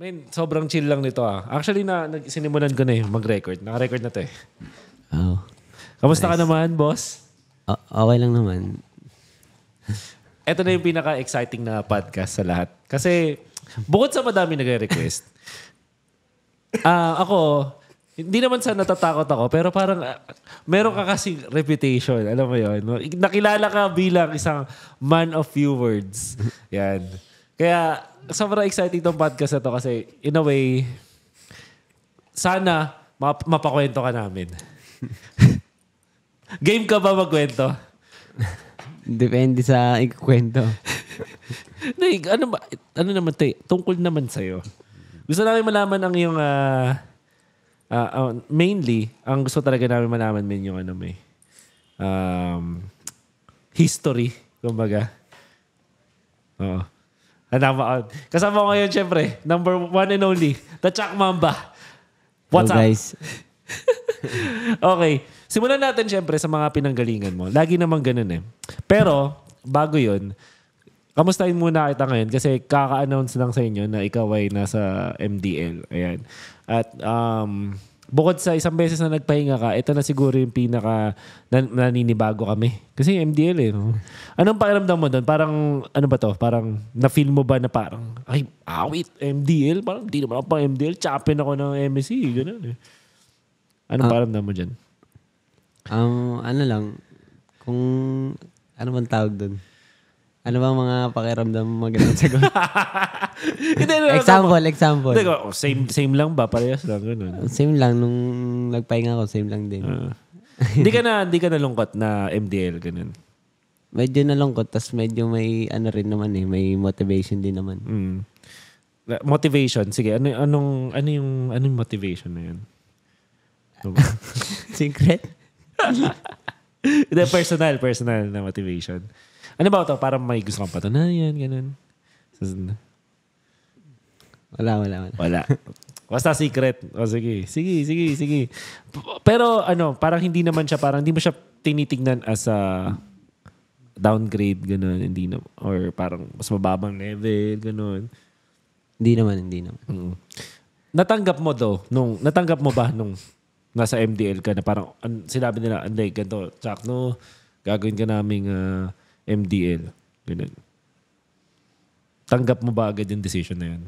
Man, sobrang chill lang nito ah. Actually, na, nag, sinimulan ko na eh, mag-record. Naka-record na to eh. Oh, Kamusta nice. ka naman, boss? O- okay lang naman. Ito na yung pinaka-exciting na podcast sa lahat. Kasi, bukod sa madami nagre-request, ah ako, hindi naman sa natatakot ako, pero parang ah, meron ka kasi reputation. Alam mo yon Nakilala ka bilang isang man of few words. Yan. Kaya sobrang exciting tong podcast na to kasi in a way, sana map- mapakwento ka namin. Game ka ba magkwento? Depende sa ikwento. Nay, ano ba? Ano naman tayo? Tungkol naman sa iyo. Gusto namin malaman ang iyong... Uh, uh, uh, mainly, ang gusto talaga namin malaman din yung ano may... Eh, um, history, kumbaga. Oo. Kasama, ah, kasama ko ngayon, syempre, number one and only, the Chuck Mamba. What's Hello, up? guys. okay. Simulan natin, syempre, sa mga pinanggalingan mo. Lagi naman ganun eh. Pero, bago yun, kamustahin muna kita ngayon kasi kaka-announce lang sa inyo na ikaw ay nasa MDL. Ayan. At, um, bukod sa isang beses na nagpahinga ka, ito na siguro yung pinaka nan- naninibago kami. Kasi MDL eh. No? Anong pakiramdam mo doon? Parang, ano ba to? Parang, na-feel mo ba na parang, ay, awit, MDL? Parang, di naman ako pang MDL. Chapin ako ng MSC. Ganun eh. Anong um, pakiramdam mo dyan? Um, ano lang, kung, ano man tawag doon? Ano ba mga pakiramdam mo ganun sagot? Hindi, no, example, example. Hindi oh, same, same lang ba? Parehas lang, ganun. Same lang. Nung nagpahinga ako, same lang din. Ah. Hindi ka na, hindi ka nalungkot na MDL, ganun. Medyo nalungkot, tas medyo may ano rin naman eh, may motivation din naman. Mm. Motivation, sige. Ano, anong, ano yung, anong motivation na yun? Ano Secret? Hindi, personal, personal na motivation. Ano ba ito? Parang may gusto kang patunayan, ganun. Wala, wala, wala. Wala. Basta secret. O sige, sige, sige, sige. Pero ano, parang hindi naman siya, parang hindi mo siya tinitingnan as a downgrade, ganun. Hindi na, or parang mas mababang level, ganun. Hindi naman, hindi naman. Mm. Natanggap mo daw, nung, natanggap mo ba nung nasa MDL ka na parang an, sinabi nila, anday, ganito, Chuck, no, gagawin ka naming uh, ah, MDL. Ganun. Tanggap mo ba agad yung decision na yan?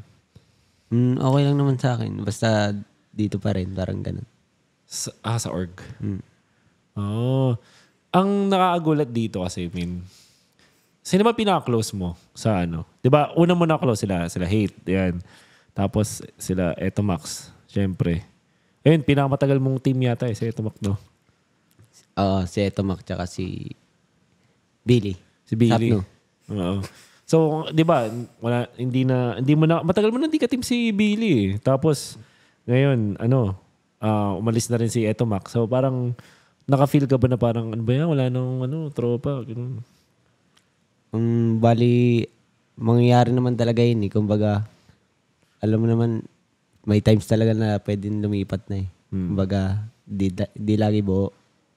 Mm, okay lang naman sa akin. Basta dito pa rin, parang ganun. Sa, ah, sa org. Mm. Oh. Ang nakaagulat dito kasi, I mean, sino ba pinaka-close mo sa ano? 'Di ba? Una mo na close sila, sila Hate, 'yan. Tapos sila Eto Max, syempre. Ayun, pinakamatagal mong team yata eh, si Etomak, no? Oo, uh, si Etomak tsaka si Billy. Si Billy. Sapno. Oo. So, 'di ba, wala hindi na hindi mo na matagal mo na hindi ka team si Billy. Eh. Tapos ngayon, ano, uh, umalis na rin si Etomak. So, parang naka-feel ka ba na parang ano ba yan, wala nang ano, tropa, ganun. Um, bali mangyayari naman talaga 'yun, eh. kumbaga alam mo naman may times talaga na pwedeng lumipat na eh. Hmm. Kumbaga, di, di lagi buo.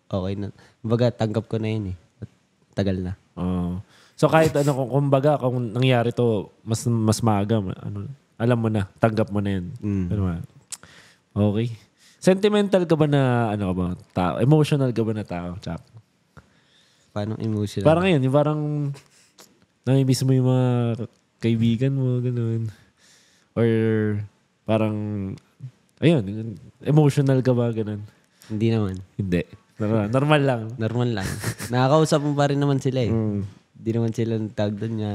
Okay na. Kumbaga, tanggap ko na yun eh. At tagal na. Oo. Uh, so kahit ano, kung, kumbaga, kung nangyari to, mas, mas maaga, ano, alam mo na, tanggap mo na yun. Mm. Ano ba? Okay. Sentimental ka ba na, ano ka ba, tao? Emotional ka ba na tao, Chap? Paano emotional? Parang ngayon, yung parang, namimiss mo yung mga kaibigan mo, ganun. Or, Parang, ayun, emotional ka ba? Ganun. Hindi naman. Hindi. Normal, normal lang. Normal lang. Nakakausap mo pa rin naman sila eh. Mm. Hindi naman sila tag doon niya,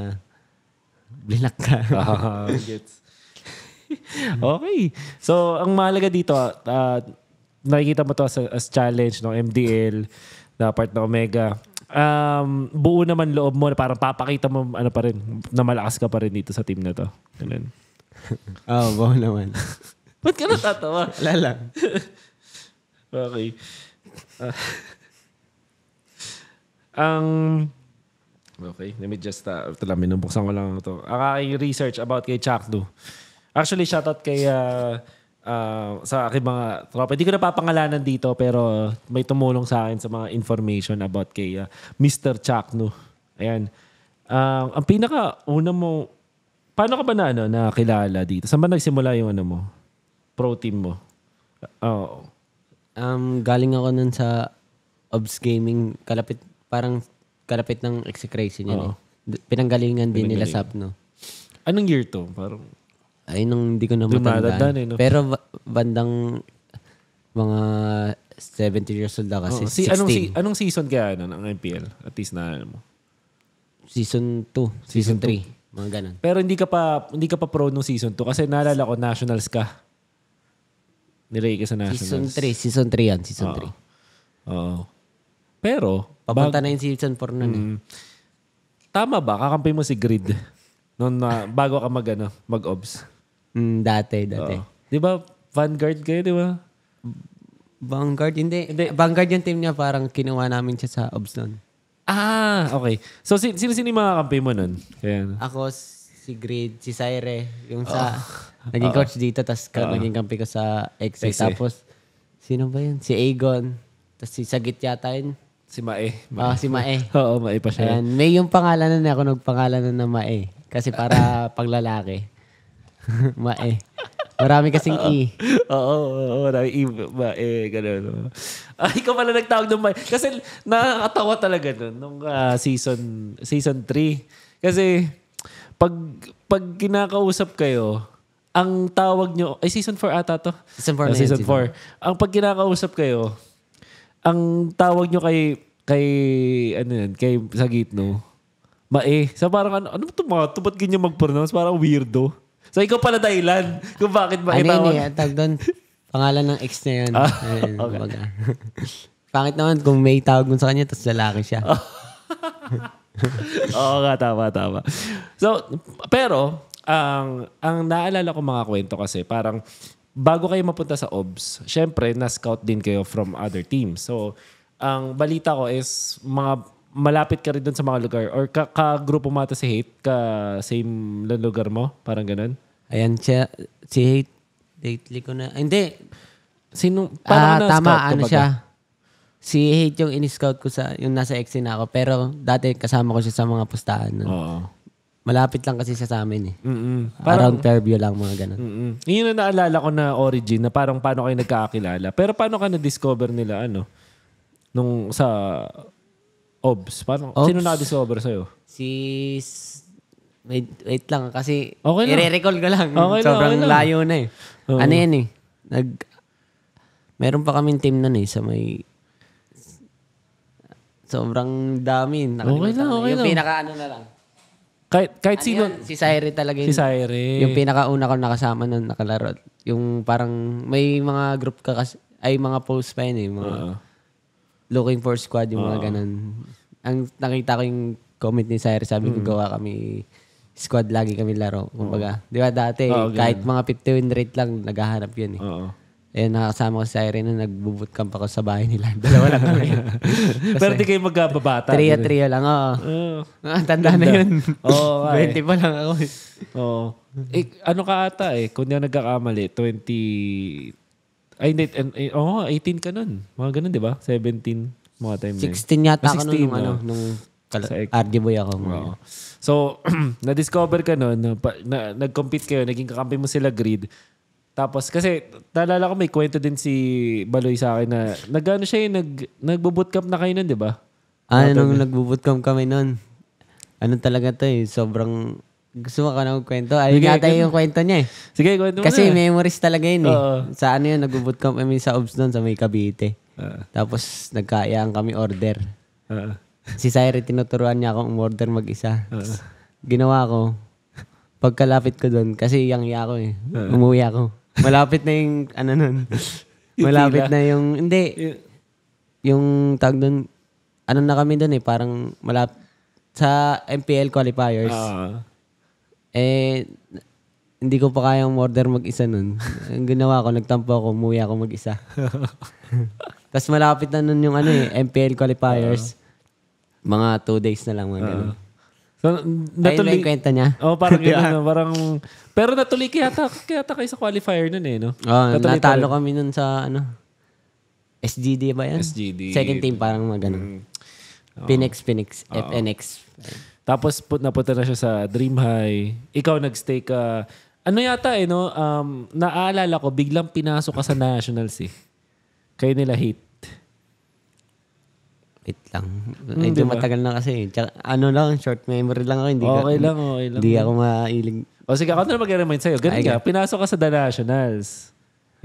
blinak ka. Ah, gets. okay. So, ang mahalaga dito, uh, nakikita mo to as, as challenge ng no? MDL na part ng Omega um, buo naman loob mo na parang papakita mo ano pa rin, na malakas ka pa rin dito sa team na to. Ganun. Oo, oh, baon naman. Ba't ka natatawa? Wala lang. okay. Uh, ang... Okay, let me just... Uh, ah, tala, minubuksan ko lang ito. Ang aking research about kay Chakdo. Actually, shoutout kay... Uh, uh, sa aking mga tropa. Hindi ko napapangalanan dito pero may tumulong sa akin sa mga information about kay uh, Mr. Chakno. Ayan. Uh, ang pinaka una mo Paano ka ba na ano, nakilala dito? Saan ba nagsimula yung ano mo? Pro team mo? Oo. Um, galing ako nun sa Obs Gaming, kalapit, parang kalapit ng Execration Oo. yun eh. Pinanggalingan din nila sa no. Anong year to? Parang Ay, nung hindi ko na Dumadaan matandaan. eh, no? Pero bandang mga 70 years old ako. kasi. si, 16. anong, si, anong season kaya ano, ng MPL? At least na ano mo. Season 2, season 3. Mga ganun. Pero hindi ka pa hindi ka pa pro nung season 2 kasi naalala ko nationals ka. Nilagay ka sa nationals. Season 3, season 3 yan, season 3. Oo. Oo. Pero papunta na yung season 4 na eh. mm, Tama ba kakampi mo si Grid noon na bago ka magano mag-obs? Mm, dati, dati. Oo. 'Di ba Vanguard kayo, 'di ba? Vanguard, hindi. hindi. Vanguard yung team niya, parang kinuha namin siya sa obs noon. Ah, okay. So, si- sino-sino yung mga kampi mo nun? Ayan. Ako, si Grid, si Sire, yung sa... Ah. Naging ah. coach dito, tapos ka, ah. naging kampi ko sa Exit. Exit. Tapos, sino ba yun? Si Aegon. Tapos si Sagit yata yun. Si Mae. Ah, si Mae. Oo, Mae pa siya. Ayan, may yung pangalanan na ako nagpangalanan na Mae. Kasi para paglalaki. Mae. Marami kasing uh E. Oo, oo, oo. marami E. Ba, eh, ganun. Ah, ikaw pala nagtawag ng Mike. Kasi nakakatawa talaga nun, nung uh, season season 3. Kasi pag, pag kinakausap kayo, ang tawag nyo, ay season 4 ata to. Season 4 ah, no, Season 4. Ang pag kinakausap kayo, ang tawag nyo kay, kay, ano yan, kay Sagit, no? Mae. Sa so parang ano, ano ba to mga, to ba't ganyan mag-pronounce? Parang weirdo. So, ikaw pala dahilan kung bakit makita ano Ano yun eh, tag doon, pangalan ng ex niya yun. Ah, okay. Baga. Pangit naman kung may tawag mo sa kanya, tapos lalaki siya. Ah. Oo nga, tama, tama. So, pero, ang, ang naalala ko mga kwento kasi, parang, bago kayo mapunta sa OBS, syempre, na-scout din kayo from other teams. So, ang balita ko is, mga malapit ka rin doon sa mga lugar? Or ka, ka grupo mata si Hate, ka same lugar mo? Parang ganun? Ayan siya, si Hate, lately ko na, ay, hindi. Sino, Ah, parang na tama, ano siya. Si Hate yung in-scout ko sa, yung nasa XC na ako. Pero dati kasama ko siya sa mga pustahan. Oo. Malapit lang kasi siya sa amin eh. Mm-mm. Parang, Around Fairview lang, mga ganun. mm-mm. Yun ang naalala ko na origin, na parang paano kayo nagkakakilala. Pero paano ka na-discover nila, ano? Nung sa Obs. Parang, Obs. sino nabi sa'yo? Si... Wait, wait lang kasi okay lang. i-recall ko lang. Okay Sobrang okay lang. layo na eh. Oo. Ano yan eh. Nag, meron pa kaming team nun eh sa may... Sobrang dami. Okay lang, okay Yung lang. pinaka ano na lang. Kahit, kahit Ano sino. yun? Si Sairi talaga yun. Si Sairi. Yung pinakauna ko nakasama nun nakalaro. Yung parang may mga group ka kasi, ay mga post pa yun eh. Mga, Oo looking for squad, yung mga uh, ganun. Ang nakita ko yung comment ni Cyrus, sabi mm. ko gawa kami squad, lagi kami laro. Kumbaga, uh, di ba dati, uh, kahit mga 50 win rate lang, naghahanap yun eh. Uh, eh, nakasama ko si Irene na nagbo-boot camp ako sa bahay nila. Dalawa lang kami. Pero di kayo magbabata. Trio-trio lang, oo. Oh. Uh, tanda na yun. Oo. Oh, eh. 20 pa lang ako. Eh. Oo. Eh. oh. eh, ano ka ata eh? Kung di ako nagkakamali, 20, ay, hindi. Eh, oo, oh, 18 ka nun. Mga ganun, di ba? 17, mga time 16 yata ako nun, nung, ano, oh. nung kal- sa RD boy ako. Wow. So, na-discover ka nun, na, na, nag-compete kayo, naging kakampi mo sila grid. Tapos, kasi, naalala ko may kwento din si Baloy sa akin na, nagano siya yung, eh, nag, nagbo-bootcamp na kayo nun, di ba? Ah, Not nung nagbo-bootcamp kami nun. Ano talaga to eh, sobrang gusto mo ka na magkwento? Ay, Sige, natay yung kwento niya eh. Sige, kwento mo Kasi na. memories talaga yun eh. Oo. Sa ano yun, nag-bootcamp kami sa OBS doon, sa may Cavite. Oo. Tapos nagkayaan kami order. Oo. Si Cyril, tinuturuan niya akong order mag-isa. Oo. Ginawa ko, pagkalapit ko doon, kasi yang-ya ko eh. Umuwi ako. Malapit na yung, ano nun. Malapit na yung, hindi. Yung tag doon, ano na kami doon eh, parang malapit. sa MPL qualifiers. Oo. Eh, hindi ko pa kayang order mag-isa nun. Ang ginawa ko, nagtampo ako, umuwi ako mag-isa. Tapos malapit na nun yung ano eh, MPL qualifiers. Uh-huh. Mga two days na lang, mga uh-huh. So, natuloy... Ayun kwenta niya. oh, parang gano'n. yeah. no, parang... Pero natuloy kaya ta, kaya ta kayo sa qualifier noon eh, no? Oo, oh, natuloy natalo tayo. kami noon sa ano, SGD ba yan? SGD. Second team, parang magano. Mm. Oh. Phoenix, Phoenix, oh. FNX. Tapos put, napunta na siya sa Dream High. Ikaw nagstay ka. Ano yata eh, no? Um, naaalala ko, biglang pinasok ka sa Nationals eh. Kayo nila hate. Wait lang. Hmm, Medyo diba? matagal na kasi. Eh. Tsaka, ano lang, short memory lang ako. Hindi okay ka, lang, okay lang. Hindi ako mailing. O sige, ako na mag-remind sa'yo. Ganun ka, pinasok ka sa The Nationals.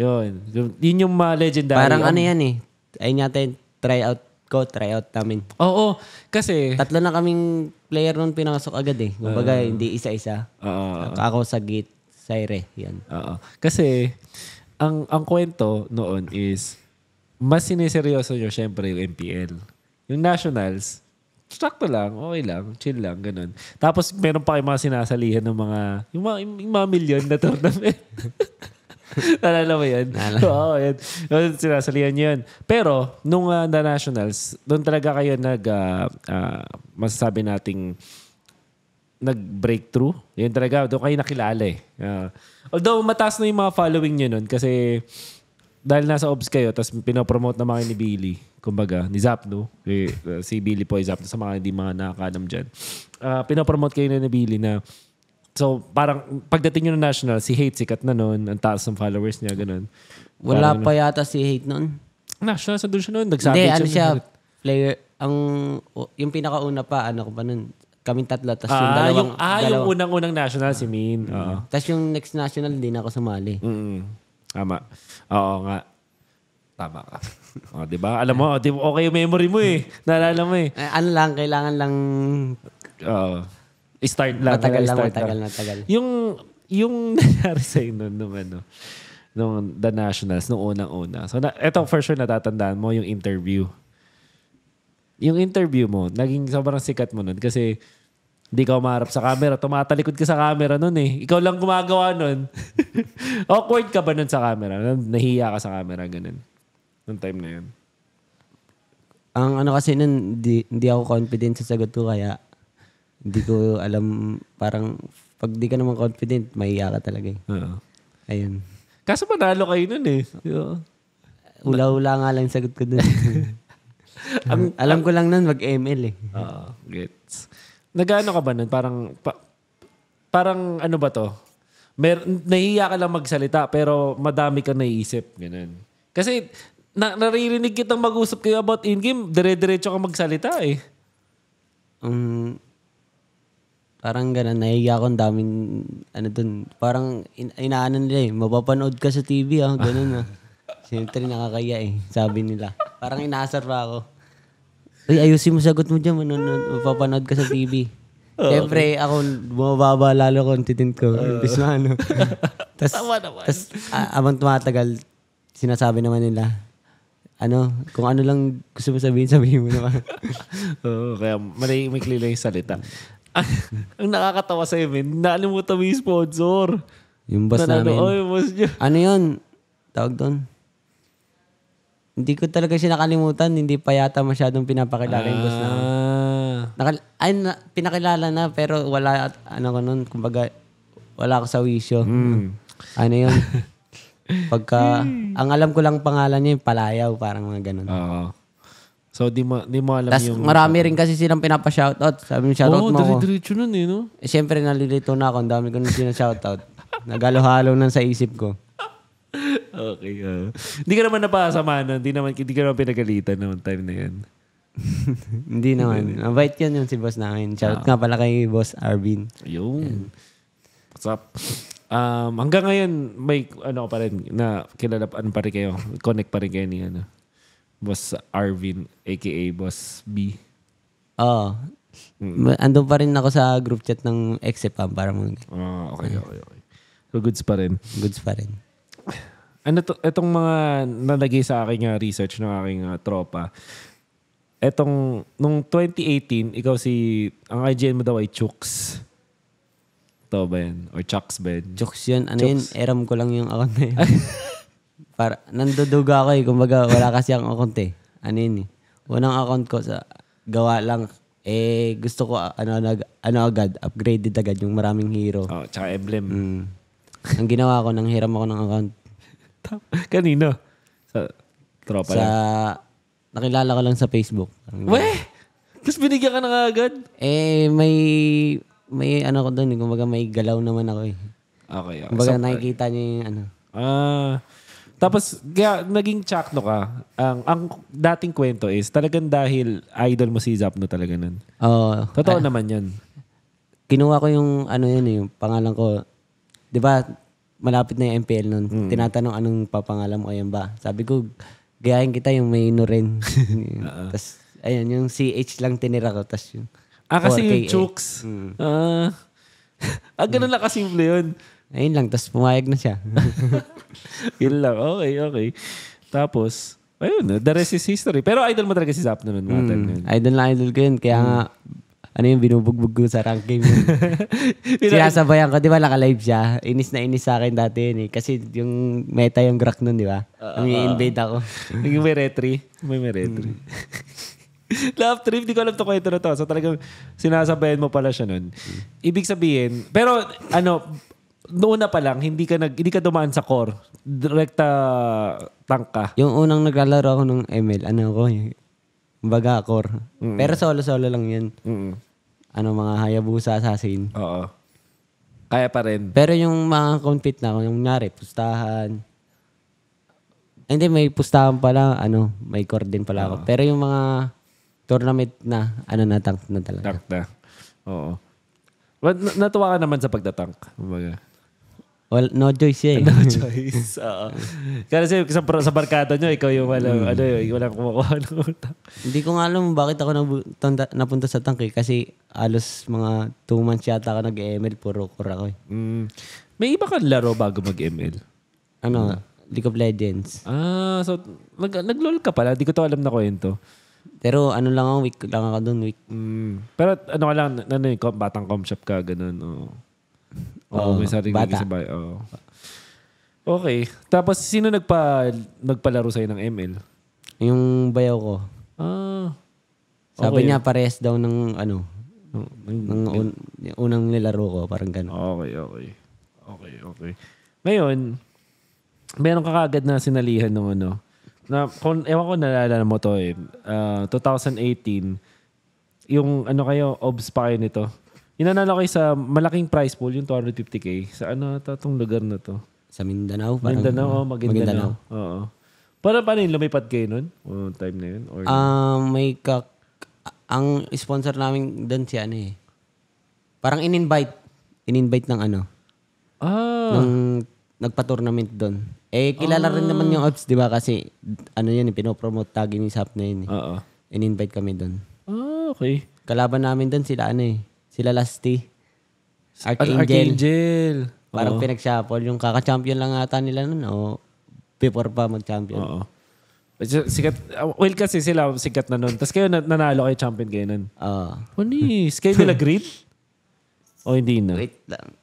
Yun. Yun yung mga legendary. Parang um, ano yan eh. Ayun yata yung tryout ko, tryout namin. Oo, kasi... Tatlo na kaming player nun pinasok agad eh. Kumbaga, uh, hindi isa-isa. Uh, Ako sa gate, Sire, yan. Oo. Kasi, ang ang kwento noon is, mas siniseryoso nyo syempre yung MPL. Yung Nationals, sakto lang, okay lang, chill lang, ganun. Tapos meron pa kayo mga sinasalihan ng mga, yung mga, yung mga million na tournament. Naalala mo yun? Naalala. Oo, yun. Sinasalihan niyo yun. Pero, nung uh, The Nationals, doon talaga kayo nag, uh, uh, masasabi nating nag-breakthrough. Yun talaga, doon kayo nakilala eh. Uh, although, mataas na yung mga following niyo noon kasi dahil nasa obs kayo, tapos pinopromote naman kayo ni Billy, kumbaga, ni Zapno. Eh, uh, si Billy po ay Zapno sa mga hindi mga nakakalam dyan. Uh, pinopromote kayo na ni Billy na So, parang pagdating nyo ng national, si Hate sikat na noon. Ang taas ng followers niya, ganun. Wala parang, pa ano. yata si Hate noon. National, sa doon siya noon. Nagsabi Hindi, ano siya, player, ang, yung pinakauna pa, ano ko ba noon, kaming tatlo. Tapos ah, yung dalawang... Ah, yung, ah, dalawang, yung unang-unang national, si Min. Mm. Uh-huh. Tapos yung next national, hindi na ako sumali. Mm-hmm. Tama. Oo nga. Tama ka. o, oh, di ba? Alam mo, okay yung memory mo eh. Naalala mo eh. Eh, ano lang, kailangan lang... Oo. Uh, Start lang. Matagal lang, start matagal, lang. matagal. Yung, yung nangyari sa inyo nung ano, nung The Nationals, nung unang-una. So, na, eto for sure natatandaan mo yung interview. Yung interview mo, naging sobrang sikat mo nun kasi hindi ka umarap sa camera. Tumatalikod ka sa camera nun eh. Ikaw lang gumagawa nun. Awkward ka ba nun sa camera? Nahiya ka sa camera, ganun. Noong time na yun. Ang ano kasi nun, hindi, hindi ako confident sa sagot ko kaya hindi ko alam, parang pag di ka naman confident, mahiya ka talaga eh. Oo. Ayun. Kaso manalo kayo nun eh. Yo. Hula-hula nga lang yung sagot ko dun. ang, alam ko lang nun, mag-ML eh. Oo, gets. Nagano ka ba nun? Parang, pa, parang ano ba to? Mer nahiya ka lang magsalita pero madami kang naiisip. Ganun. Kasi na naririnig kitang mag-usap kayo about in-game, dire-diretso ka magsalita eh. Um, Parang ganun, nahiya akong daming, ano dun, parang in, inaanan nila eh, mapapanood ka sa TV ah, ganun ah. Siyempre nakakaya eh, sabi nila. Parang inaasar pa ako. Uy, ayusin mo sagot mo dyan, manonood, mapapanood ka sa TV. Oh, Siyempre, okay. ako bumababa lalo titint ko. Uh, Imbis na ano. tas, Tama naman. Tas, a- abang tumatagal, sinasabi naman nila, ano, kung ano lang gusto mo sabihin, sabihin mo naman. Oo, oh, kaya may, may klila yung salita. ang nakakatawa sa event, nalimutan mo yung sponsor. Yung boss Nanalo, namin. Oh, yung boss Ano yun? Tawag doon? Hindi ko talaga siya nakalimutan. Hindi pa yata masyadong pinapakilala ah. yung boss namin. Ah. Nakal- ay, na, pinakilala na pero wala, ano ko nun, kumbaga, wala ako sa wisyo. Mm. Ano yun? Pagka, ang alam ko lang pangalan niya yung Palayaw, parang mga ganun. Oo. Uh-huh. So, di mo, di mo alam Tas, yung... marami rin kasi silang pinapa-shoutout. Sabi mo, shoutout Oo, mo Oo, dire-diretso nun eh, no? Eh, siyempre, nalilito na ako. Ang dami ko nung sinashoutout. Nagalo-halo na sa isip ko. Okay. ah. Hindi ka naman napasama nun. Hindi naman, hindi ka naman pinagalitan noong time na yan. Hindi naman. Mabait yun yung si boss namin. Shout nga pala kay boss Arvin. Ayun. What's up? Um, hanggang ngayon, may ano pa rin na kilala pa, ano pa rin kayo. Connect pa rin kayo ni ano. Boss Arvin, aka Boss B. Oo. Mm. Andun pa rin ako sa group chat ng XFM para mag... Ah, okay, okay, okay. So goods pa rin. Goods pa rin. Ano to, itong mga nalagay sa akin nga ah, research ng aking uh, tropa, etong, nung 2018, ikaw si, ang IGN mo daw ay Chooks. Ito ba yan? Or Chucks ba yan? Jokes yun. Ano yun? Eram ko lang yung account na yun. Para, nanduduga ako eh. Kumbaga, wala kasi ang account eh. Ano yun eh. Unang account ko sa gawa lang. Eh, gusto ko ano, nag, ano agad, upgraded agad yung maraming hero. Oh, tsaka emblem. Mm. Ang ginawa ko, nang hiram ako ng account. Kanino? Sa tropa sa, lang? Nakilala ko lang sa Facebook. Weh! Tapos binigyan ka na agad? Eh, may... May ano ko doon. Eh. Kumbaga may galaw naman ako eh. Okay. okay. Kumbaga so, nakikita niya yung ano. Ah... Uh, tapos kaya, naging Chakno ka. Ang, ang dating kwento is talagang dahil idol mo si Zapno talaga nun. Oo. Totoo ah, naman yan. Kinuha ko yung ano yun, yung pangalan ko. Di ba, malapit na yung MPL nun. Mm. Tinatanong anong papangalan mo, ayan ba? Sabi ko, gayahin kita yung may Nuren. Tapos, ayun, yung CH lang tinira ko. Tapos yung Ah, kasi 4K, yung eh. chooks. Mm. Ah, ah, ganun lang kasimple yun. Ayun lang, tapos pumayag na siya. Yun lang. Okay, okay. Tapos, ayun, the rest is history. Pero idol mo talaga si Zap noon. Mga hmm, time na Idol na idol ko yun. Kaya nga, hmm. ano yung binubugbog ko sa rank game yun. Sinasabayan ko, di ba, naka-live siya. Inis na inis sa akin dati yun eh. Kasi yung meta yung Grak nun, di ba? Uh, ah, ah. invade ako. Naging may retry. May may retry. Hmm. Love trip, di ko alam to kwento na to. So talagang sinasabayan mo pala siya nun. Ibig sabihin, pero ano, noon na pa lang, hindi ka, nag, hindi ka dumaan sa core. Direkta ah, tangka Yung unang naglalaro ako ng ML, ano ko, baga core. Mm. Pero solo-solo lang yun. Mm. Ano, mga Hayabusa, Assassin. Oo. Kaya pa rin. Pero yung mga compete na ako, yung nari, pustahan. Hindi, may pustahan pala, ano, may core din pala ako. Pero yung mga tournament na, ano na, tank na talaga. Tank na. Oo. Well, natuwa ka naman sa pagtatank. Kumbaga. Well, no choice eh. No choice. Oo. Kasi sa, sa barkada nyo, ikaw yung wala, mm. ano yun, eh, yung walang kumukuha ng utak. Hindi ko nga alam bakit ako napunta, napunta sa tank eh. Kasi alos mga 2 months yata ako nag-ML, puro kura ko eh. Mm. May iba kang laro bago mag-ML? Ano? Hmm. League of Legends. Ah, so nag, nag-lol ka pala. Hindi ko to alam na kwento. Pero ano lang ako, week lang ako doon, week. Mm. Pero ano ka lang, ano yung batang comshop ka, ganun. Oh. Oo, oh, may sariling bata. sa bahay. Oo. Okay. Tapos sino nagpa nagpalaro sa'yo ng ML? Yung bayaw ko. Ah. Sabi Okay. niya parehas daw ng ano, ng un- unang nilaro ko, parang gano'n. Okay, okay. Okay, okay. Ngayon, meron ka kagad na sinalihan ng ano. Na, kung, ewan ko nalala mo to eh. Ah, 2018, yung ano kayo, obs pa kayo nito. Inanalo kayo sa malaking prize pool, yung 250k. Sa ano ata itong lugar na to? Sa Mindanao? Parang, Mindanao, oh, Maguindanao. Maguindanao. Oo. Para paano rin Lumipat kayo nun? O time na yun? Or... Um, may kak... Ang sponsor namin doon si ano eh. Parang in-invite. In-invite ng ano. Ah. Ng nagpa-tournament doon. Eh, kilala ah. rin naman yung ah. Ops, di ba? Kasi ano yun, eh, pinopromote tagi ni Sap na yun. Eh. Oo. In-invite kami doon. Ah, okay. Kalaban namin doon sila ano eh. Sila Lasti. Archangel. Archangel. Parang Oo. pinagsapol. Yung kaka-champion lang ata nila nun. O before pa mag-champion. Oo. Sikat, well, kasi sila sikat na nun. Tapos kayo na- nanalo kayo champion kayo nun. Oo. Panis. Kayo nila green? o hindi na? Wait lang.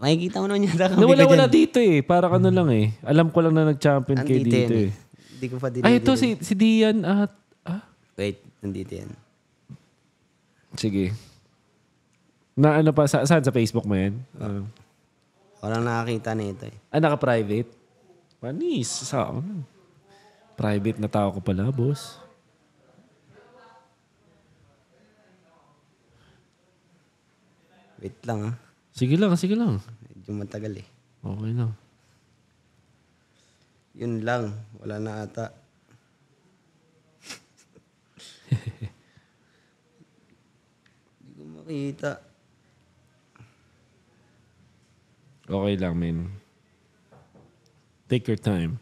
Makikita mo naman yata kami. Nawala wala dito eh. Parang ano lang eh. Alam ko lang na nag-champion kayo Nandito dito eh. eh. Hindi ko pa din. Ay, ito si, si Dian at... Ah? Wait, nandito yan. Sige. Na ano pa, sa, saan? Sa Facebook mo yan? Uh, Walang nakakita nito eh. ah, naka-private? Panis. Sa, private na tao ko pala, boss. Wait lang ah. Sige lang, sige lang. Medyo matagal eh. Okay na. Yun lang. Wala na ata. Hindi ko makita. Okay lang, man. Take your time.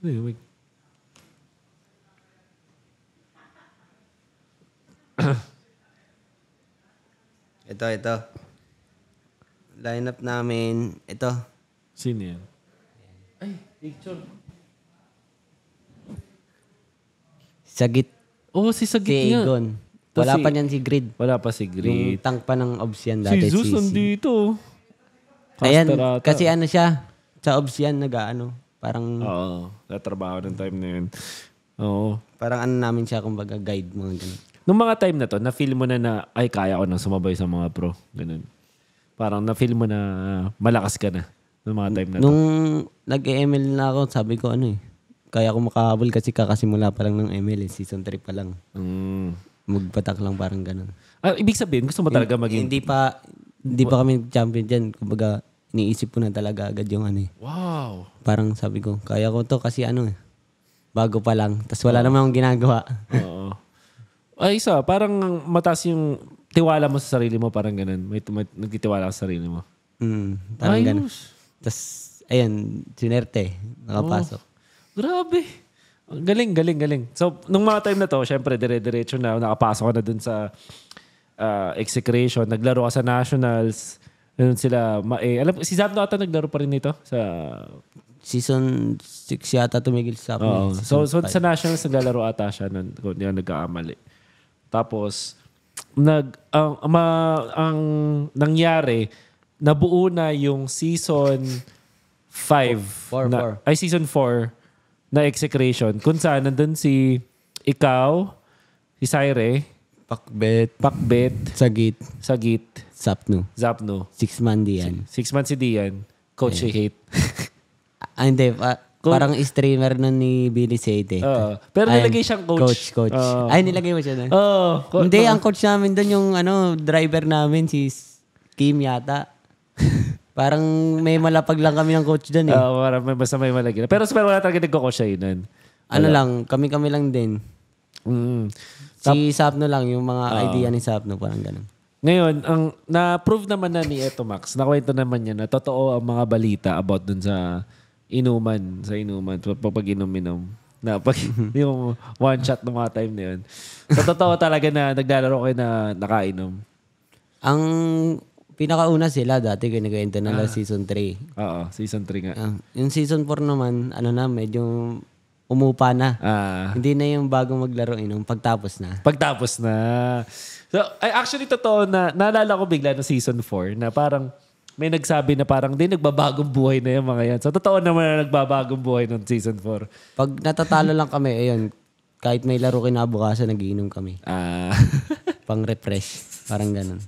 Wait, wait. ito, ito. Lineup namin, ito. Sino yan? Ay, picture. Sagit. oh, si Sagit si nga. Wala si, pa niyan si Grid. Wala pa si Grid. Yung tank pa ng Obsian dati. Si Zeus si, nandito. Si, Ayan, Caster kasi ano siya, sa OBS yan, nag-ano, parang... Oo, natrabaho ng time na yun. Oo. Parang ano namin siya, kumbaga guide, mga ganun. Nung mga time na to, na-feel mo na na, ay, kaya ko nang sumabay sa mga pro. Ganun. Parang na-feel mo na uh, malakas ka na nung mga time na to. Nung to. nag-ML na ako, sabi ko ano eh, kaya ko makahabol kasi kakasimula pa lang ng ML eh, season 3 pa lang. Mm. Magpatak lang parang ganun. Ah, ibig sabihin, gusto mo talaga maging... Hindi pa, hindi pa kami champion dyan. Kumbaga, iniisip ko na talaga agad yung ano eh. Wow. Parang sabi ko, kaya ko to kasi ano eh. Bago pa lang. Tapos wala naman akong ginagawa. Oo. Ay, isa, parang mataas yung tiwala mo sa sarili mo. Parang ganun. May, may nagtitiwala sa sarili mo. Mm, parang ganun. Ayos. Tapos, ayun, sinerte. Nakapasok. Oh, grabe. Galing, galing, galing. So, nung mga time na to, syempre, dire-diretso na, nakapasok ka na dun sa uh, execration, naglaro ka sa nationals, ganun sila. Ma- eh, alam, si Zapno ata naglaro pa rin nito sa... Season 6 yata tumigil sa Zapno. So, so sa nationals naglaro ata siya nun, kung yan nag-aamali. Tapos, nag, ang, um, ma, ang nangyari, nabuo na yung season 5. Ay, season 4 na execration. Kung saan, nandun si ikaw, si Sire, Pakbet. Pakbet. Sagit. Sagit. Sapno. Zapno. Six man diyan. Six, six man si Dian. Coach yeah. si Hate. ah, hindi. Pa, ah, coach. Parang streamer nun ni Billy Sade. Eh. Uh, pero nilagay siyang coach. Coach, coach. Uh, Ay, nilagay mo siya na. Oo. Uh, co- Hindi, ang coach namin doon yung ano, driver namin, si Kim yata. parang may malapag lang kami ng coach doon eh. Oo, uh, parang may, basta may malagay. Pero, pero wala talaga nagko-coach siya yun. Ano lang, kami-kami lang din. Mm. Si Sapno lang, yung mga Oo. Ah. idea ni Sapno, parang ganun. Ngayon, ang na-prove naman na ni Eto Max, nakwento naman niya na totoo ang mga balita about dun sa inuman, sa inuman, pag inom-inom. Na pag yung one shot ng mga time na yun. So, totoo talaga na naglalaro kayo na nakainom. Ang pinakauna sila dati, kinikwento na lang ah. season 3. Oo, season 3 nga. Ah, yung season 4 naman, ano na, medyo umupa na. Ah. Hindi na yung bago maglaro, inom eh, pagtapos na. Pagtapos na. So, ay, actually, totoo na, naalala ko bigla na season 4 na parang may nagsabi na parang din nagbabagong buhay na yung mga yan. So, totoo naman na nagbabagong buhay ng season 4. Pag natatalo lang kami, ayun, kahit may laro kinabukasan, nagiinom kami. Ah. Pang refresh. Parang ganun.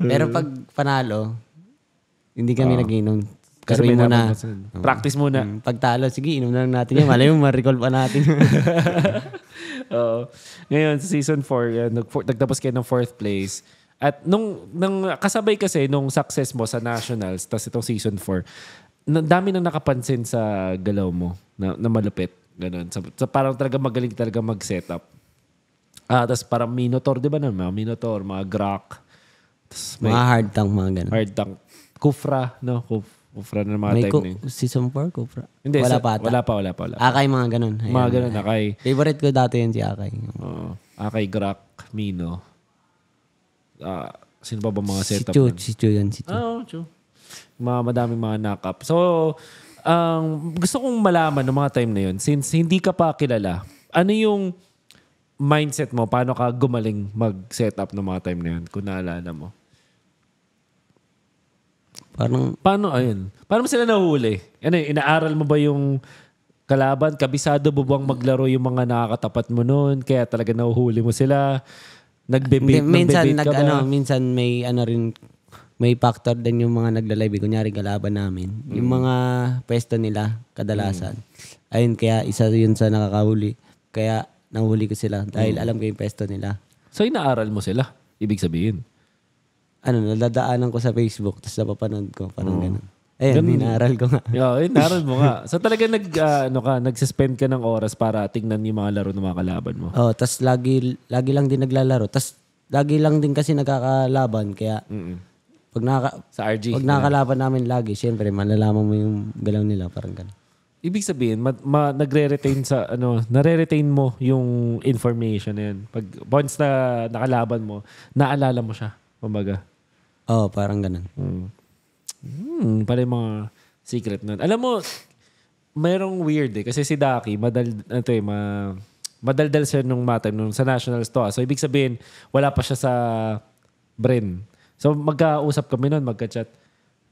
Pero pag panalo, hindi kami oh. nagiinom. Kasi Karoy muna. Practice muna. Mm. Pagtalo, sige, inom na lang natin yan. Malay mo, ma-recall pa natin. Oo. Ngayon, season 4, uh, nagtapos kayo ng fourth place. At nung, nung kasabay kasi nung success mo sa nationals, tas itong season 4, dami nang nakapansin sa galaw mo na, na malupit. Ganun. Sa, sa parang talaga magaling talaga mag-setup. Ah, tapos parang Minotaur, di ba na? Mga Minotaur, mga Grak. mga hard tank, mga ganun. Hard tank. Kufra, no? Kuf, Kufra na mga May time ko, na yun. season 4, Kufra. Hindi, wala, sa, pa wala pa, wala pa, wala pa. Akay, mga ganun. Ayan. Mga ganun, Akay. Favorite ko dati yun si Akay. Oo. Oh, Akay, Grak, Mino. Ah, sino pa ba mga si setup? Chu, nun? si Chu yun, si Chu. Ah, oh, Chu. Mga madaming mga knock-up. So, ang um, gusto kong malaman ng mga time na yun, since hindi ka pa kilala, ano yung mindset mo? Paano ka gumaling mag setup ng mga time na yun? Kung naalala mo. Parang... Paano, ayun. Paano mo sila nahuli? Ano, inaaral mo ba yung kalaban? Kabisado mo bang maglaro yung mga nakakatapat mo noon? Kaya talaga nahuhuli mo sila? Nagbebate, minsan, nagbebate nag, Ano, minsan may ano rin may factor din yung mga nagla-live. Kunyari, kalaban namin. Mm. Yung mga pwesto nila, kadalasan. Mm. Ayun, kaya isa yun sa nakakahuli. Kaya nahuli ko sila dahil mm. alam ko yung pwesto nila. So, inaaral mo sila? Ibig sabihin? ano, nadadaanan ko sa Facebook, tapos napapanood ko, parang mm. ganun. Ayan, Ganun. inaral ko nga. Oo, eh, inaaral mo nga. So talaga nag, uh, ano ka, nagsispend ka ng oras para tingnan yung mga laro ng mga kalaban mo. Oo, oh, tapos lagi, lagi lang din naglalaro. Tapos lagi lang din kasi nagkakalaban, kaya Mm-mm. pag, naka, sa RG, pag nakakalaban namin lagi, syempre, malalaman mo yung galaw nila, parang ganun. Ibig sabihin, ma, ma, nagre-retain sa, ano, nare-retain mo yung information na yun. Pag, once na nakalaban mo, naalala mo siya. Kumbaga. Oo, oh, parang ganun. Mm. Hmm, hmm parang mga secret nun. Alam mo, mayroong weird eh. Kasi si Daki, madal, ito ano eh, ma, madaldal siya nung matime nung sa nationals to. So, ibig sabihin, wala pa siya sa brain. So, magkausap kami nun, magka-chat.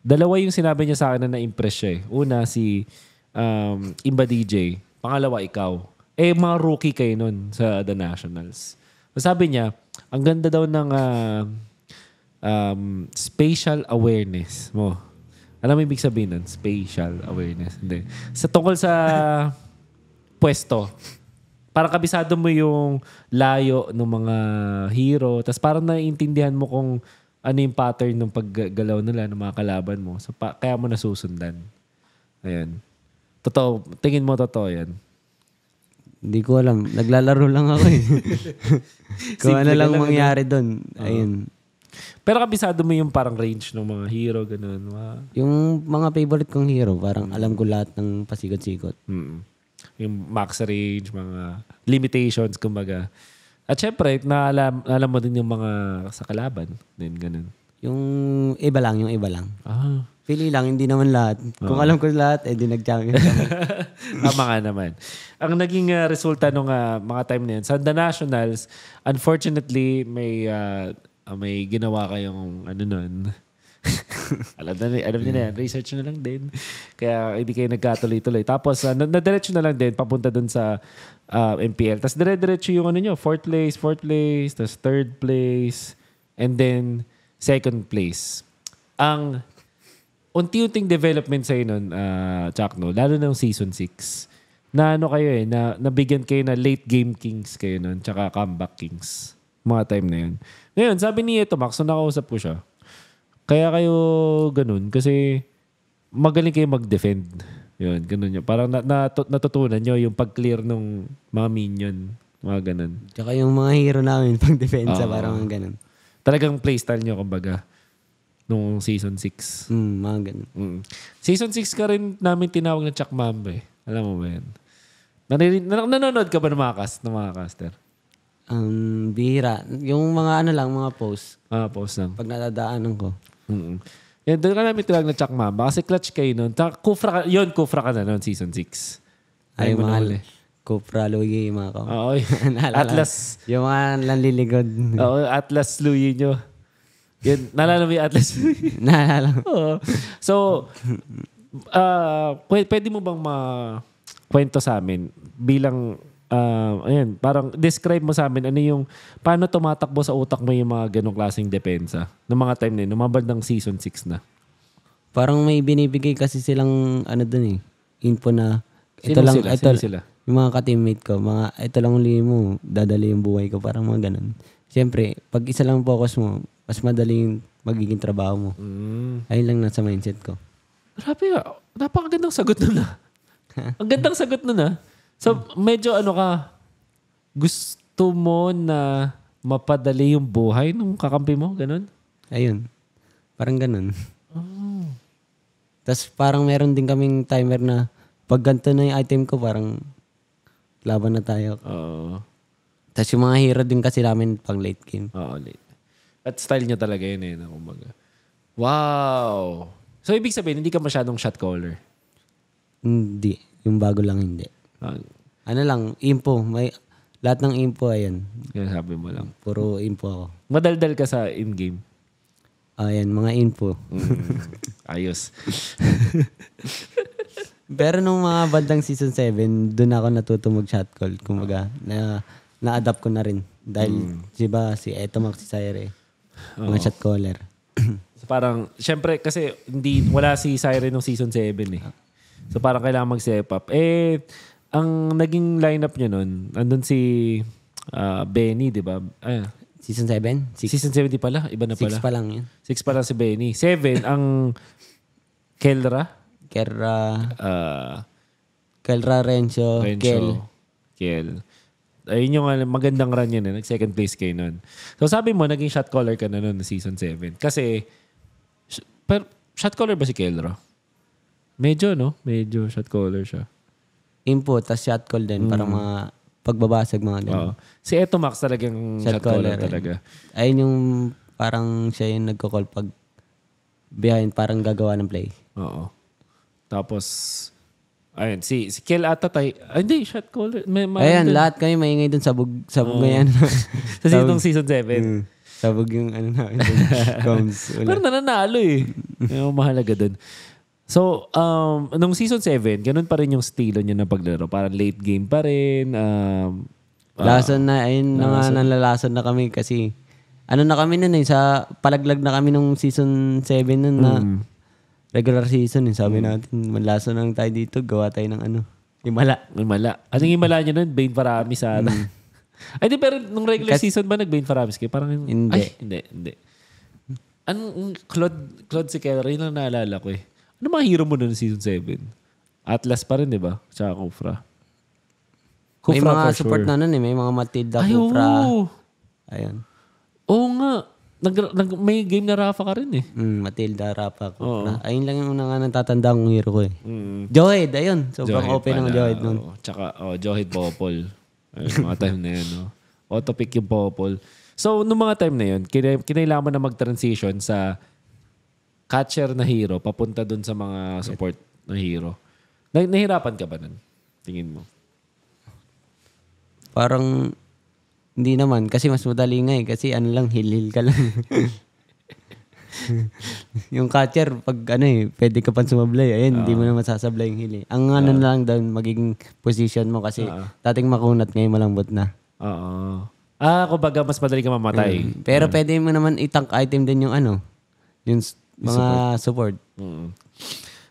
Dalawa yung sinabi niya sa akin na na-impress siya eh. Una, si um, Imba DJ. Pangalawa, ikaw. Eh, mga rookie kayo nun sa The Nationals. So, sabi niya, ang ganda daw ng uh, um, spatial awareness mo. Alam mo ibig sabihin nun? Spatial awareness. Hindi. Sa tungkol sa pwesto, para kabisado mo yung layo ng mga hero. Tapos para naiintindihan mo kung ano yung pattern ng paggalaw nila ng mga kalaban mo. So, pa- kaya mo nasusundan. Ayan. Totoo. Tingin mo totoo yan. Hindi ko alam. Naglalaro lang ako eh. Kung ano lang mangyari ano. doon. Ayun. Pero kabisado mo yung parang range ng mga hero, ganun. Mga... Yung mga favorite kong hero, parang alam ko lahat ng pasigot-sigot. Mm. Yung max range, mga limitations, kumbaga. At syempre, naalam, alam mo din yung mga sa kalaban. Then, ganun. Yung iba lang, yung iba lang. Ah. Pili lang, hindi naman lahat. Kung ah. alam ko lahat, eh di nag-champion kami. Tama ah, nga naman. Ang naging uh, resulta nung uh, mga time na yun, sa The Nationals, unfortunately, may uh, Ah, may ginawa kayong ano nun. alam na, alam niyo na yan. Mm. Research na lang din. Kaya hindi kayo nagkatuloy-tuloy. Tapos, uh, nadiretso na lang din papunta dun sa uh, ah, MPL. Tapos, dire-diretso yung ano nyo. Fourth place, fourth place, tapos third place, and then second place. Ang unti-unting development sa nun, uh, Chuck, no? lalo na yung season 6, na ano kayo eh, na nabigyan kayo na late game kings kayo nun, tsaka comeback kings. Mga time na yun. Ngayon, sabi ni Eto Max, nung nakausap ko siya, kaya kayo ganun kasi magaling kayo mag-defend. Yun, ganun yun. Parang na, na, natutunan nyo yung pag-clear ng mga minion. Mga ganun. Tsaka yung mga hero namin pang defensa, uh, ah. parang mga ganun. Talagang playstyle nyo, kumbaga, nung season 6. Mm, mga ganun. Mm. Season 6 ka rin namin tinawag na Chuck Mamba eh. Alam mo ba yan? Nanirin, nan- nanonood ka ba ng mga, cast, ng mga caster? Um, bihira. Yung mga ano lang, mga post. Ah, post lang. Pag nadadaanan ko. Mm-mm. Yan, doon ka namin tinawag na Chuck kasi clutch kayo noon. Ta- kufra ka, yun, kufra ka na noon, season 6. Ay, Ay mahal. Eh. Kufra, Luye, mga ko. Oo. Atlas. Lang. Yung mga nanliligod. Oo, Atlas, Luye nyo. Yan, naalala mo yung Atlas? naalala. Oo. So, uh, ah, pwede, pwede mo bang ma kwento sa amin bilang um, uh, ah, ayan, parang describe mo sa amin ano yung, paano tumatakbo sa utak mo yung mga ganong klaseng depensa ng mga time na yun, ng season 6 na. Parang may binibigay kasi silang ano dun eh, info na ito sino lang sila? ito sino sila? Yung mga ka-teammate ko, mga ito lang uli mo, dadali yung buhay ko, parang mga ganun. Siyempre, pag isa lang focus mo, mas madaling yung magiging trabaho mo. Mm. Ayun lang nasa mindset ko. Grabe, ah, napakagandang sagot nun na. Ah. Ang gandang sagot nun ah. So, medyo ano ka, gusto mo na mapadali yung buhay nung kakampi mo? Ganun? Ayun. Parang ganun. Oh. Ah. Tapos parang meron din kaming timer na pag ganito na yung item ko, parang laban na tayo. Oo. Tapos yung mga hero din kasi namin pang late game. Oo, late. At style niya talaga yun eh, na kumbaga. Wow! So, ibig sabihin, hindi ka masyadong shot caller? Hindi. Yung bago lang hindi. Uh, ano lang, info. May, lahat ng info, ayan. Yan sabi mo lang. Puro info ako. Madaldal ka sa in-game? Ayan, mga info. Mm, ayos. Pero nung mga bandang season 7, doon ako natuto mag-shot call. Kumbaga, na, na-adapt ko na rin. Dahil, mm. di ba, si Etomax, si Sire, oh. mga shot caller. so parang, syempre, kasi hindi, wala si Sire nung season 7 eh. So parang kailangan mag-step up. Eh, ang naging lineup niya noon, andun si uh, Benny, 'di ba? Ah, season 7? Six. Season 7 di pala, iba na pala. 6 pa lang 'yan. 6 pa lang si Benny. 7 ang Kelra, Kelra, uh, ah. Kelra Rencho. Renzo, Kel. Kel. Ayun yung ah, magandang run yun. Eh. Nag-second place kayo noon. So sabi mo, naging shot caller ka na nun season 7. Kasi, pero shot caller ba si Kelra? Medyo, no? Medyo shot caller siya input, tas shot call din. Mm. Parang mga pagbabasag, mga ganun. Oo. Si Eto Max talagang shot, caller, eh. talaga. Ayun yung parang siya yung nagko-call pag behind parang gagawa ng play. Oo. Tapos, Ayun, si, si Kel ata tayo. Ay, hindi, shot caller. May, may Ayan, dun. lahat kami maingay dun sa bug, sa bug oh. ngayon. sa sinong season 7. Mm. Sabog yung ano namin. comes, Pero nananalo eh. Yung mahalaga dun. So, um, nung season 7, ganun pa rin yung estilo niya ng paglaro. Parang late game pa rin. Um, uh, ah, lason na, ayun na nga, nalalason na kami kasi ano na kami nun eh, sa palaglag na kami nung season 7 nun na mm. regular season eh. Sabi mm. natin, malason lang tayo dito, gawa tayo ng ano, himala. Himala. At yung himala niya nun, Bane Faramis sana. Ano. Mm. Ay, di, pero nung regular Kasi, season ba nag-Bane Faramis kayo? Parang, hindi. Ay, hindi, hindi. Anong Claude, Claude Sequeira, yun ang naalala ko eh. Ano mga hero mo na season 7? Atlas pa rin, di ba? Tsaka Kufra. Kufra May mga for support sure. na nun eh. May mga Matilda, Ay, Kufra. Oo. Ayun. Oo nga. Nag, nag, may game na Rafa ka rin eh. Mm, Matilda, Rafa, Kufra. Oo. Ayun lang yung una nga natatanda kong hero ko eh. Mm. Johed, ayun. Sobrang Johed open ng Johed nun. Oh, tsaka oh, Johed Popol. Ayun, mga time na yun. No? Auto-pick yung Popol. So, nung mga time na yun, kinailangan mo na mag-transition sa catcher na hero papunta dun sa mga support na hero. Na- nahirapan ka ba nun? Tingin mo? Parang hindi naman kasi mas madali nga eh kasi ano lang hilhil ka lang. yung catcher pag ano eh pwede ka pang sumablay ayun hindi ah. mo na masasablay yung hili. Eh. Ang ano na ah. lang daw magiging position mo kasi ah. dating makunat ngayon malambot na. Oo. Ah, kumbaga mas madali ka mamatay. Mm. Pero mm. pwede mo naman i-tank item din yung ano, yung mga support. support.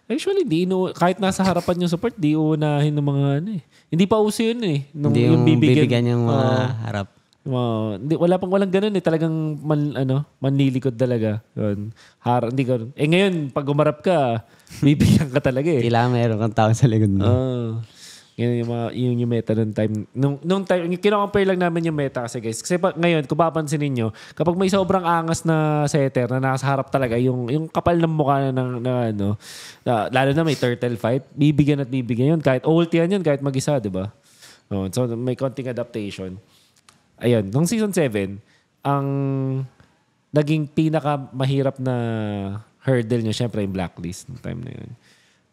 Actually, di no, kahit nasa harapan yung support, di unahin ng mga ano eh. Hindi pa uso yun eh. Nung, hindi yung, yung bibigyan, bibigyan yung mga uh, harap. Wow. Hindi, wala pang walang ganun eh. Talagang man, ano, manlilikod talaga. Yun. Har, hindi ganun. Eh ngayon, pag gumarap ka, bibigyan ka talaga eh. Kailangan mayroon kang tao sa likod mo. Oo. Uh, yun yung, mga, yun yung meta nung time. Nung, nung time, kinocompare lang namin yung meta kasi guys. Kasi pa, ngayon, kung papansin ninyo, kapag may sobrang angas na setter na nasa harap talaga, yung, yung kapal ng mukha na, ng, na ano, na, lalo na may turtle fight, bibigyan at bibigyan yun. Kahit old ultian yun, kahit mag-isa, di ba? No, oh, so, may konting adaptation. Ayun, nung season 7, ang naging pinaka mahirap na hurdle niya, syempre yung blacklist ng time na yun.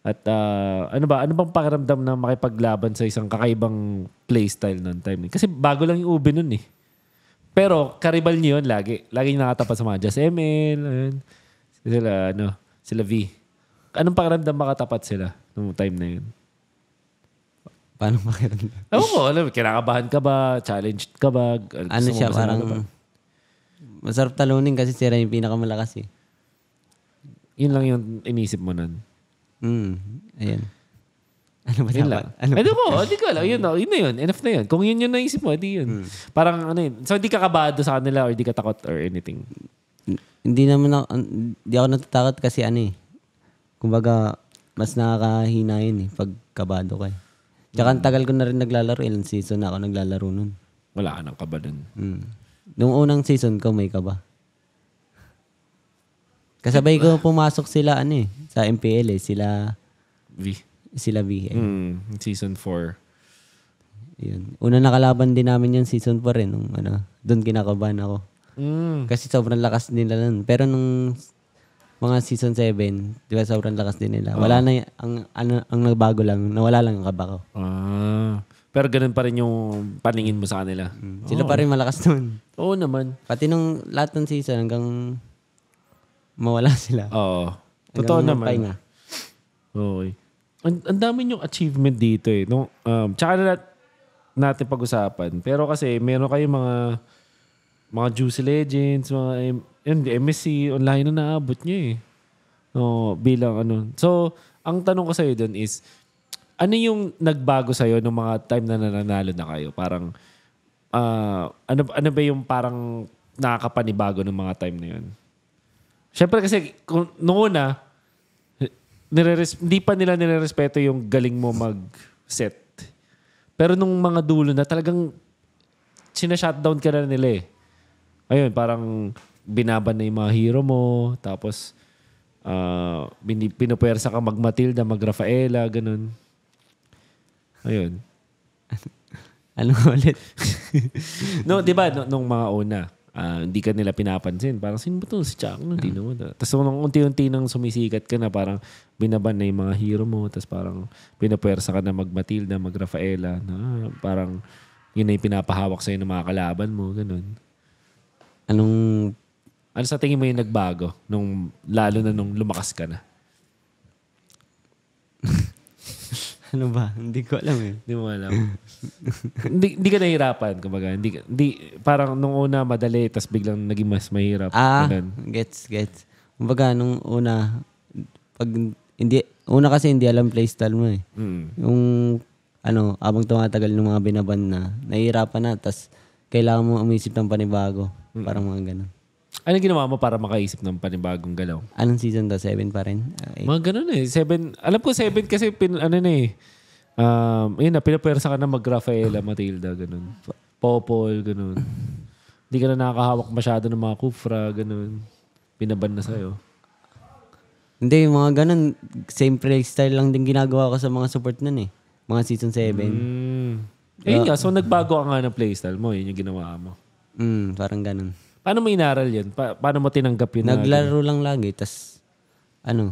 At uh, ano ba, ano bang pakiramdam na makipaglaban sa isang kakaibang playstyle noon time? Kasi bago lang yung ube noon eh. Pero karibal niyo yun lagi. Lagi niyo nakatapat sa mga Just ML. Ayun. Sila, ano, sila V. Anong pakiramdam makatapat sila noong time na yun? Paano makiramdam? Oo, ko, alam, kinakabahan ka ba? Challenged ka ba? Ano, ano siya, parang... Ba? Masarap talunin kasi sira yung pinakamalakas eh. Yun lang yung inisip mo nun. Mm. Ayan. Ano ba yun dapat? Ano Ay, ko, hindi ko alam. Yun, na, yun na yun. Enough na yun. Kung yun yun naisip mo, di yun. Mm. Parang ano yun. So, hindi ka kabado sa kanila or hindi ka takot or anything? Hindi naman ako, hindi ako natatakot kasi ano eh. Kumbaga, mas nakakahina yun eh pag kabado ka eh. Tsaka ang mm. tagal ko na rin naglalaro. Ilang season na ako naglalaro nun. Wala ka ng kaba dun. Mm. Nung unang season ko, may kaba. Kasabay ko pumasok sila ano eh, sa MPL eh, sila V. Sila V. Eh. Mm, season 4. Yun. Una nakalaban din namin yung season 4 eh, nung ano, doon kinakabahan ako. Mm. Kasi sobrang lakas nila nun. Pero nung mga season 7, di ba sobrang lakas din nila. Oh. Wala ah. na ang ano ang nagbago lang, nawala lang ang kaba ko. Ah. Pero ganun pa rin yung paningin mo sa kanila. Mm. Sila oh. pa rin malakas noon. Oo naman. Pati nung lahat ng season hanggang mawala sila. Oo. Totoo naman. Nga. Okay. Ang, ang dami yung achievement dito eh. No? Um, tsaka na natin pag-usapan. Pero kasi meron kayong mga mga Juicy Legends, mga yun, MSC, online na naabot nyo eh. No, bilang ano. So, ang tanong ko sa'yo dun is, ano yung nagbago sa'yo nung mga time na nananalo na kayo? Parang, uh, ano, ano ba yung parang nakakapanibago ng mga time na yun? Siyempre kasi, kung, noona, ah, hindi pa nila nirerespeto yung galing mo mag-set. Pero nung mga dulo na talagang sinashutdown ka na nila eh. Ayun, parang binaban na yung mga hero mo. Tapos, uh, pinupwersa ka mag-Matilda, mag-Rafaela, ganun. Ayun. ano ulit? no, di ba? No, nung mga una uh, hindi ka nila pinapansin. Parang, sino ba to? Si Chuck? Ano, hindi mm. naman. Tapos nung unti-unti nang sumisikat ka na, parang binaban na yung mga hero mo. Tapos parang pinapwersa ka na mag-Matilda, mag-Rafaela. Na, parang yun na yung pinapahawak sa'yo ng mga kalaban mo. Ganun. Anong... Ano sa tingin mo yung nagbago? Nung, lalo na nung lumakas ka na? Ano ba? Hindi ko alam eh. Hindi mo alam. Hindi ka nahihirapan. Kumbaga, hindi, hindi, parang nung una madali, tapos biglang naging mas mahirap. Ah, Ganun. gets, gets. Kumbaga, nung una, pag hindi, una kasi hindi alam playstyle mo eh. Mm. Yung, ano, abang tumatagal ng mga binaban na, nahihirapan na, tapos kailangan mo umisip ng panibago. Mm. Parang mga ganun. Ano ginawa mo para makaisip ng panibagong galaw? Anong season to? Seven pa rin? Ah, eight. Mga ganun eh. Seven. Alam ko seven kasi pin, ano na eh. Um, yun na, pinapwersa ka na mag-Rafaela, Matilda, ganun. Popol, ganun. Hindi ka na nakakahawak masyado ng mga kufra, ganun. Binaban na sa'yo. Hindi, yung mga ganun, same playstyle lang din ginagawa ko sa mga support nun eh. Mga season 7. Mm. Ayun nga, so nagbago ka nga ng playstyle mo. Yun yung ginawa mo. Mm, parang ganun. Paano mo inaral yun? Pa- paano mo tinanggap yun? Naglaro lang lagi. Tapos, ano,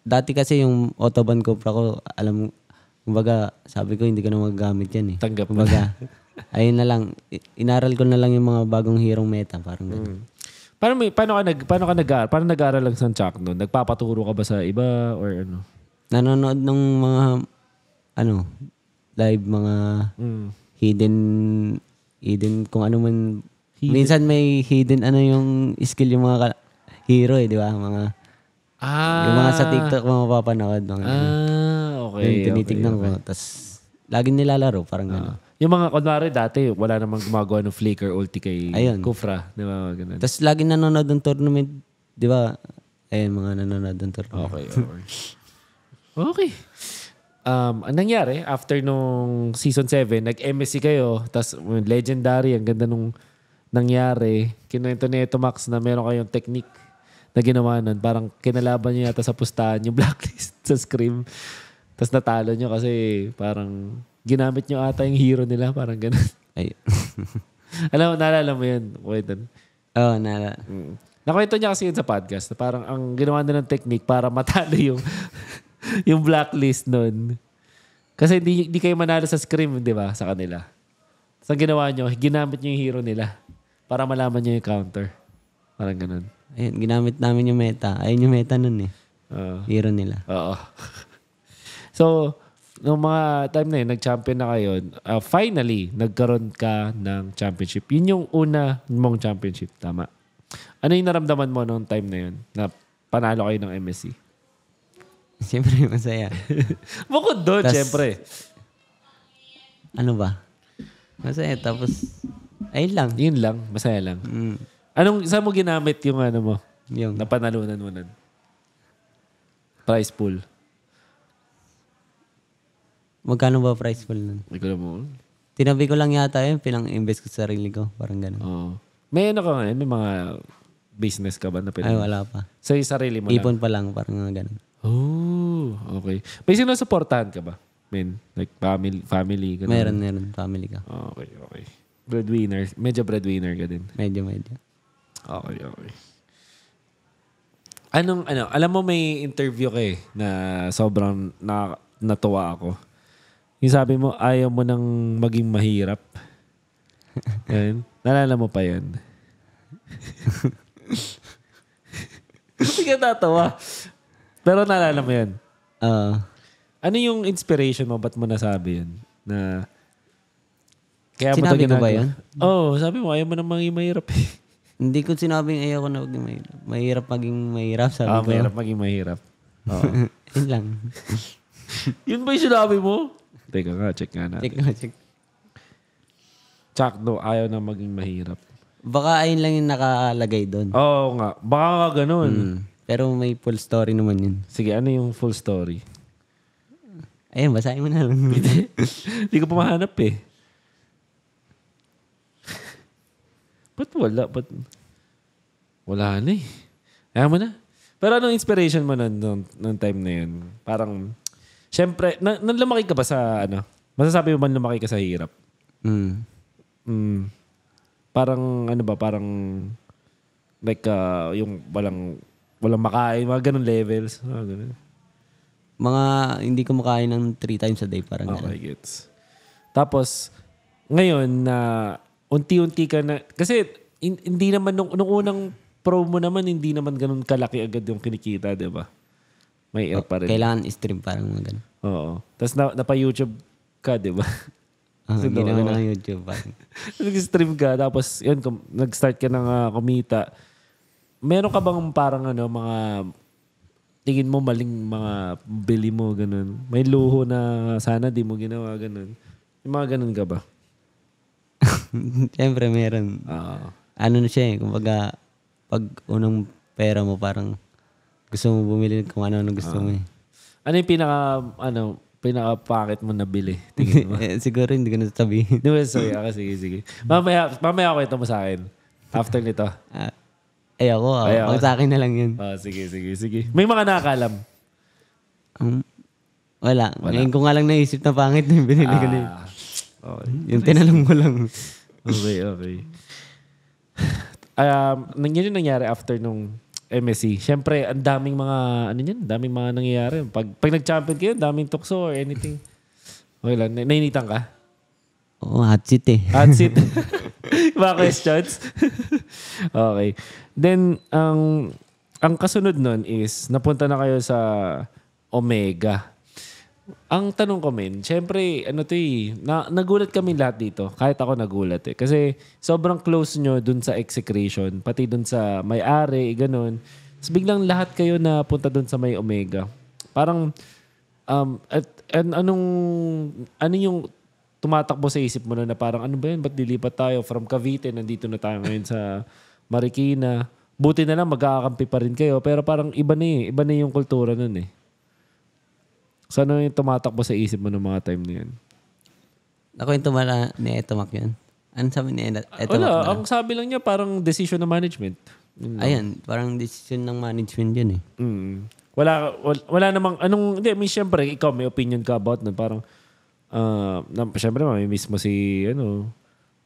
dati kasi yung autoban ko, ko, alam mo, kumbaga, sabi ko, hindi ka na magagamit yan eh. Tanggap kumbaga, ayun na lang, inaral ko na lang yung mga bagong hirong meta, parang ganun. Mm. Paano, may, paano ka nag paano ka nag paano nag-aral lang sa Chuck noon? Nagpapaturo ka ba sa iba or ano? Nanonood ng mga ano live mga mm. hidden hidden kung ano man Hidden. Minsan may hidden ano yung skill yung mga ka- hero eh, di ba? Mga ah, yung mga sa TikTok mga mapapanood. Mga, ah, okay. Yung tinitingnan okay, okay. ko. Tapos lagi nilalaro, parang ah. gano'n. Yung mga, kunwari dati, wala namang gumagawa ng flicker ulti kay Ayun. Kufra. Di ba? Ganun. Tapos laging nanonood ng tournament, di ba? Eh, mga nanonood ng tournament. Okay, okay. Um, ang nangyari, after nung season 7, nag-MSC kayo, tapos mm, legendary, ang ganda nung nangyari, kinuwento ni Eto Max na meron kayong technique na ginawa nun. Parang kinalaban niyo yata sa pustahan yung blacklist sa Scream. Tapos natalo niyo kasi parang ginamit niyo ata yung hero nila. Parang ganun. Ay. Alam mo, naalala mo yun. Wait, Oo, oh, naalala. Mm. Nakwento niya kasi yun sa podcast na parang ang ginawa nila ng technique para matalo yung yung blacklist nun. Kasi hindi, hindi kayo manalo sa Scream, di ba, sa kanila. Tapos ang ginawa niyo, ginamit niyo yung hero nila. Para malaman niya yung counter. Parang ganun. Ayun, ginamit namin yung meta. Ayun yung meta nun eh. Uh, Hero nila. Oo. so, nung mga time na yun, nag-champion na kayo, uh, finally, nagkaroon ka ng championship. Yun yung una mong championship. Tama. Ano yung naramdaman mo nung time na yun na panalo kayo ng MSC? Siyempre, masaya. Bukod doon, siyempre. Ano ba? Masaya. Tapos, Ayun lang. Yun lang. Masaya lang. Mm. Anong, saan mo ginamit yung ano mo? Yung napanalunan mo nun? Price pool. Magkano ba price pool nun? Hindi mo. Tinabi ko lang yata yun. Pinang-invest ko sa sarili ko. Parang ganun. Oo. May ano ka ngayon? May mga business ka ba na pinag- Ay, wala pa. Sa yung sarili mo Ipon pa lang. Parang mga ganun. Oh, okay. May sinusuportahan ka ba? I mean, like family, family. Ganun. Meron, meron. Family ka. Okay, okay. Breadwinner. Medyo breadwinner ka din. Medyo, medyo. Okay, okay. Anong, ano, alam mo may interview ka eh na sobrang na, natuwa ako. Yung sabi mo, ayaw mo nang maging mahirap. Ayun. Nalala mo pa yun. Hindi ka natawa. Pero nalala mo yun. Uh, ano yung inspiration mo? Ba't mo nasabi yun? Na kaya Sinabi mo to ko ba ginagawa. yun? Oo, oh, sabi mo, ayaw mo nang maging mahirap. eh. Hindi ko sinabing ayaw ko na maging mahirap. Mahirap maging mahirap, sabi ah, ko. mahirap maging mahirap. Oo. Yun lang. Yun ba yung sinabi mo? Teka nga, check nga natin. check na, check. Tsakdo, ayaw na maging mahirap. Baka ayun lang yung nakalagay doon. Oo nga, baka nga ganun. Hmm. Pero may full story naman yun. Sige, ano yung full story? Ayun, basahin mo na lang. Hindi ko pa mahanap eh. Ba't wala? Ba't... Wala na eh. Ayaw mo na. Pero anong inspiration mo nun, nung, nung time na yun? Parang, syempre, na, nang lumaki ka ba sa, ano, masasabi mo ba lumaki ka sa hirap? Mm. Mm. Parang, ano ba, parang, like, uh, yung walang, walang makain, mga ganun levels. Mga, ganun. mga hindi ko makain ng three times a day, parang okay, ganun. gets. Tapos, ngayon, na uh, unti-unti ka na... Kasi in, hindi naman, nung, nung unang promo naman, hindi naman ganun kalaki agad yung kinikita, di ba? May air oh, pa rin. Kailangan stream parang mga ganun. Oo. Tapos na, napa-YouTube ka, di ba? Ah, so, hindi naman ng YouTube. Nag-stream ka, tapos yun, nag-start ka ng uh, kumita. Meron ka bang parang ano, mga tingin mo maling mga bili mo, ganun? May luho na sana di mo ginawa, ganun. May mga ganun ka ba? Siyempre, meron. Oo. Ano na siya eh, kumbaga, pag unang pera mo, parang gusto mo bumili kung ano-ano gusto mo eh. Ano yung pinaka, ano, pinaka-packet mo nabili? Tingin mo? Eh, Siguro hindi ko nasasabihin. Di ba, sorry ako. Sige, sige. Mamaya, mamaya kwento mo sa akin. After nito. Ah, eh, ayoko. ah. Eh, ayoko. Ang sa akin na lang yun. Oh, sige, sige, sige. May mga nakakalam. Um, wala. Ngayon ko nga lang naisip na pangit na yung binili ko na yun. Ah, okay. Oh, yung tinanong mo lang. Okay, okay. um, yun yung nangyari after nung MSC. Siyempre, ang daming mga, ano yun, daming mga nangyayari. Pag, pag nag-champion kayo, daming tukso or anything. Okay lang, nainitan ka? Oo, oh, hot seat eh. Hot seat. mga questions. okay. Then, ang, ang kasunod nun is, napunta na kayo sa Omega. Ang tanong ko, men, syempre, ano to eh, na, nagulat kami lahat dito. Kahit ako nagulat eh. Kasi sobrang close nyo dun sa execration, pati dun sa may-ari, ganun. Tapos biglang lahat kayo na punta dun sa may Omega. Parang, um, at, and anong, ano yung tumatakbo sa isip mo na, na parang, ano ba yun, ba't dilipat tayo from Cavite, nandito na tayo ngayon sa Marikina. Buti na lang, magkakampi pa rin kayo. Pero parang iba na eh. Iba na yung kultura nun eh. So, ano yung tumatakbo sa isip mo ng mga time na yan? Ako yung tumala ah, ni Etomac yun. Ano sabi ni Etomac? Uh, wala. Ang sabi lang niya parang decision ng management. Mm. Ayan. Parang decision ng management yun eh. Mm. Wala, wala, wala namang, anong, hindi, may siyempre, ikaw may opinion ka about na parang, uh, na, siyempre, mamimiss mo si, ano,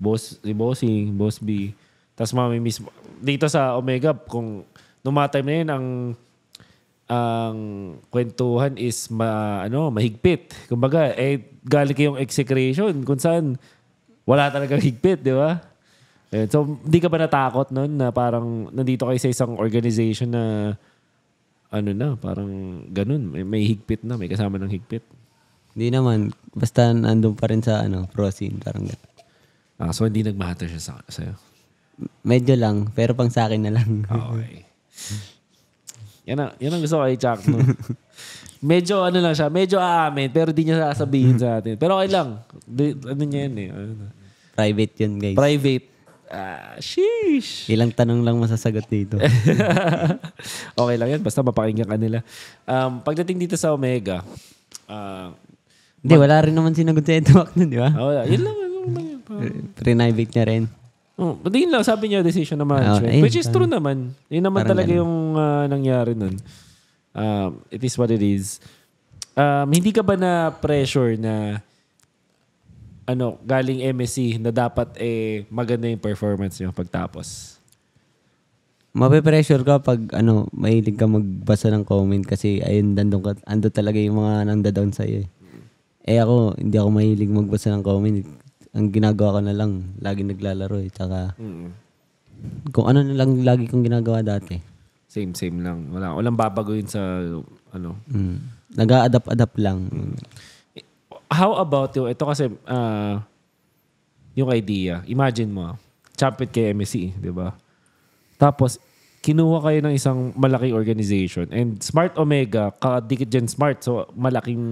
boss, si Bossy, Boss B. Tapos mamimiss mo, dito sa Omega, kung nung mga time na yun, ang ang kwentuhan is ma, ano, mahigpit. Kumbaga, eh, galing kayong execration kung saan wala talaga higpit, di ba? So, hindi ka ba natakot nun na parang nandito kayo sa isang organization na ano na, parang ganun, may, may higpit na, may kasama ng higpit? Hindi naman. Basta nandun pa rin sa ano, pro scene, parang ganun. Ah, so hindi nagmatter siya sa, sa'yo? Medyo lang, pero pang sa akin na lang. Ah, okay. Yan ang, yan ang gusto kay Jack. No? medyo ano lang siya, medyo aamin, pero di niya sasabihin sa atin. Pero okay lang. Di, ano niya yan eh. Ano. Private yun, guys. Private. Ah, sheesh. Ilang tanong lang masasagot dito. okay lang yan, basta mapakinggan ka nila. Um, pagdating dito sa Omega, uh, hindi, wala rin naman sinagot sa Edwak nun, di ba? Oh, yun lang. Yun lang, yun Private niya rin. Oh, but yun lang, sabi niya, decision ng management. Oh, which is true naman. Yun naman talaga ganun. yung uh, nangyari nun. Um, it is what it is. Um, hindi ka ba na pressure na ano, galing MSC na dapat eh maganda yung performance niyo pagtapos? Mape-pressure ka pag ano, mahilig ka magbasa ng comment kasi ayun, dandong ka, ando talaga yung mga nandadown sa'yo eh. Eh ako, hindi ako mahilig magbasa ng comment ang ginagawa ko na lang, lagi naglalaro eh. Tsaka, mm. kung ano na lang lagi kong ginagawa dati. Same, same lang. Wala, walang babaguhin sa, ano. Mm. nag adapt adapt lang. Mm. How about you? Ito kasi, uh, yung idea. Imagine mo, champion kay MSC, e di ba? Tapos, kinuha kayo ng isang malaking organization. And Smart Omega, kadikit dyan Smart. So, malaking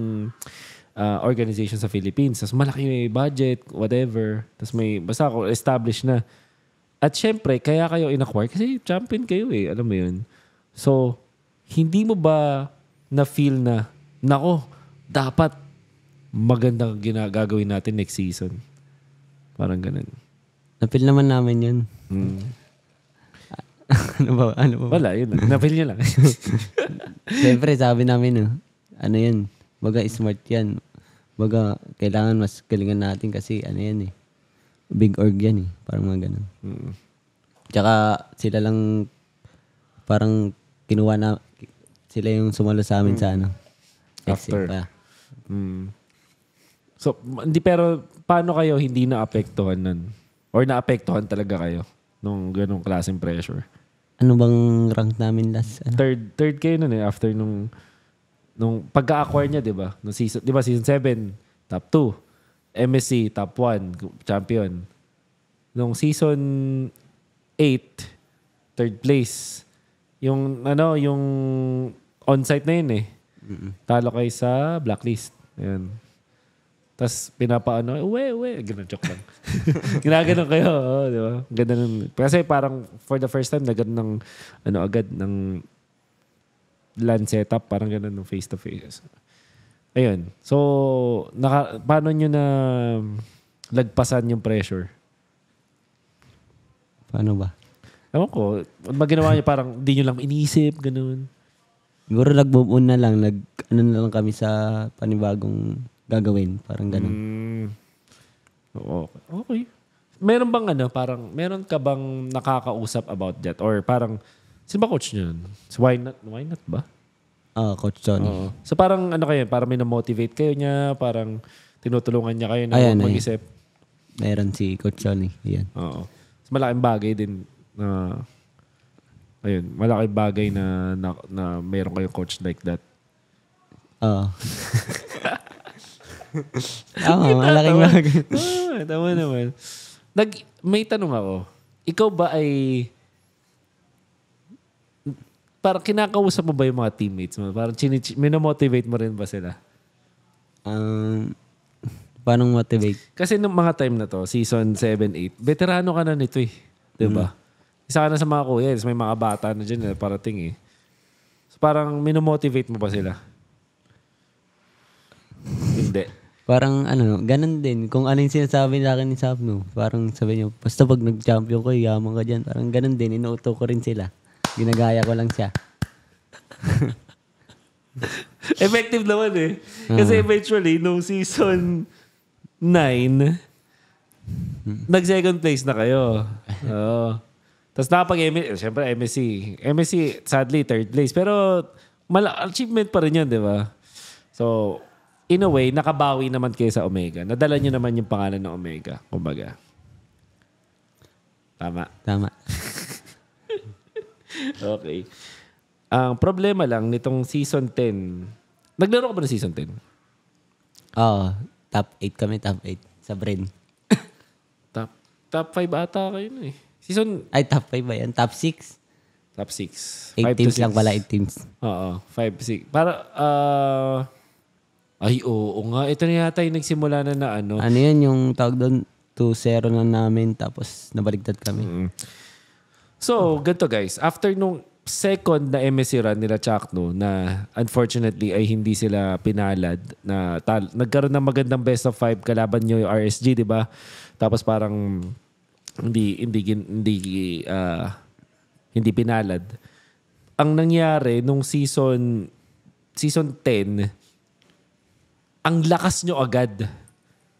uh, organization sa Philippines. Tapos malaki yung budget, whatever. Tapos may, basta ako, established na. At syempre, kaya kayo inacquire kasi champion kayo eh. Alam mo yun. So, hindi mo ba na-feel na, nako, dapat magandang ginagagawin natin next season? Parang ganun. Na-feel naman namin yun. Mm. ano ba? Ano ba? Wala, yun. na-feel nyo lang. Siyempre, sabi namin, no? ano yun, baga smart yan. Baga, kailangan mas galingan natin kasi ano yan eh. Big org yan eh. Parang mga ganun. Mm. Tsaka sila lang parang kinuha na sila yung sumalo sa amin mm. sa ano. After. Pa. Mm. So, hindi pero paano kayo hindi naapektuhan nun? Or naapektuhan talaga kayo nung ganong klaseng pressure? Ano bang rank namin last? Ano? Third, third kayo nun eh after nung nung pagka-acquire niya, 'di ba? Nung season, 'di ba season 7, top 2. MSC top 1 champion. Nung season 8, third place. Yung ano, yung on-site na yun eh. Mm-mm. Talo kay sa blacklist. Ayun. Tapos pinapaano, uwe, uwe. Ganun, joke lang. Ginaganon kayo, oh, di ba? Ganun. Kasi parang for the first time, nagan ng, ano agad, ng LAN setup, parang ganun, no, face-to-face. Ayun. So, naka, paano nyo na lagpasan yung pressure? Paano ba? Ewan ko. ginawa niyo parang hindi nyo lang iniisip, ganun. Siguro nag-move na lang. Nag, ano na lang kami sa panibagong gagawin. Parang ganun. Mm. Okay. okay. Meron bang ano, parang, meron ka bang nakakausap about that? Or parang, Sino ba coach niyo nun? So why not? Why not ba? Ah, Coach Johnny. Oo. So parang ano kayo, parang may na-motivate kayo niya, parang tinutulungan niya kayo na Ayan, mag-isip. Meron si Coach Johnny. Ayan. Oo. So, malaking bagay din na ayun, malaking bagay na na, na meron kayong coach like that. Oo. Tama, malaking bagay. Ah, tama naman. Nag, may tanong ako. Ikaw ba ay parang kinakausap mo ba yung mga teammates mo? Parang chinich- minomotivate mo rin ba sila? Um, paano motivate? Kasi nung mga time na to, season 7, 8, veterano ka na nito eh. Di ba? Mm. Isa ka na sa mga kuya. Eh. May mga bata na dyan na eh. parating eh. So parang minomotivate mo ba sila? Hindi. Parang ano, ganun din. Kung ano yung sinasabi sa akin ni Sapno, parang sabi niya, basta pag nag-champion ko, yaman ka dyan. Parang ganun din, inuuto ko rin sila. Ginagaya ko lang siya. Effective naman eh. Kasi eventually, nung season 9, nag-second place na kayo. Oo. Tapos napag msc siyempre MSC. MSC, sadly, third place. Pero mal- achievement pa rin yun, di ba? So, in a way, nakabawi naman kayo sa Omega. Nadala nyo naman yung pangalan ng Omega, kumbaga. Tama. Tama. okay. Ang problema lang nitong season 10, naglaro ka ba ng season 10? Oo. Oh, top 8 kami, top 8. Sa Brin. top, top 5 ata kayo na eh. Season... Ay, top 5 ba yan? Top 6? Top 6. 8 teams lang pala, 8 teams. Oo, 5, 6. Para, uh, ay, oo, oo nga. Ito na yata yung nagsimula na na ano. Ano yan yung tawag doon? 2-0 na namin tapos nabaligtad kami. Mm. -hmm. So, ganito guys. After nung second na MSC run nila Chakno na unfortunately ay hindi sila pinalad na tal- nagkaroon ng magandang best of five kalaban nyo yung RSG, di ba? Tapos parang hindi hindi hindi uh, hindi pinalad. Ang nangyari nung season season 10 ang lakas nyo agad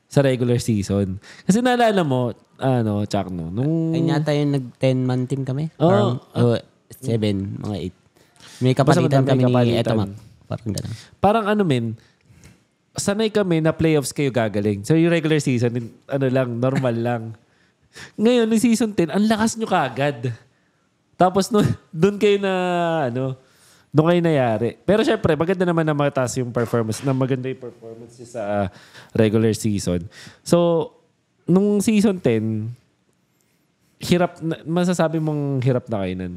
sa regular season. Kasi naalala mo, ano, Chakno. Nung... Ay, yata yung nag-10-man team kami. Oo. Oh, 7, ah. mga 8. May kapalitan kami ni Etomac. Parang ganun. Parang ano, men, sanay kami na playoffs kayo gagaling. So yung regular season, ano lang, normal lang. Ngayon, yung season 10, ang lakas nyo kagad. Tapos no, doon kayo na, ano, doon kayo nayari. Pero syempre, maganda naman na mataas yung performance, na maganda yung performance sa regular season. So, nung season 10, hirap, masasabi mong hirap na kayo nun.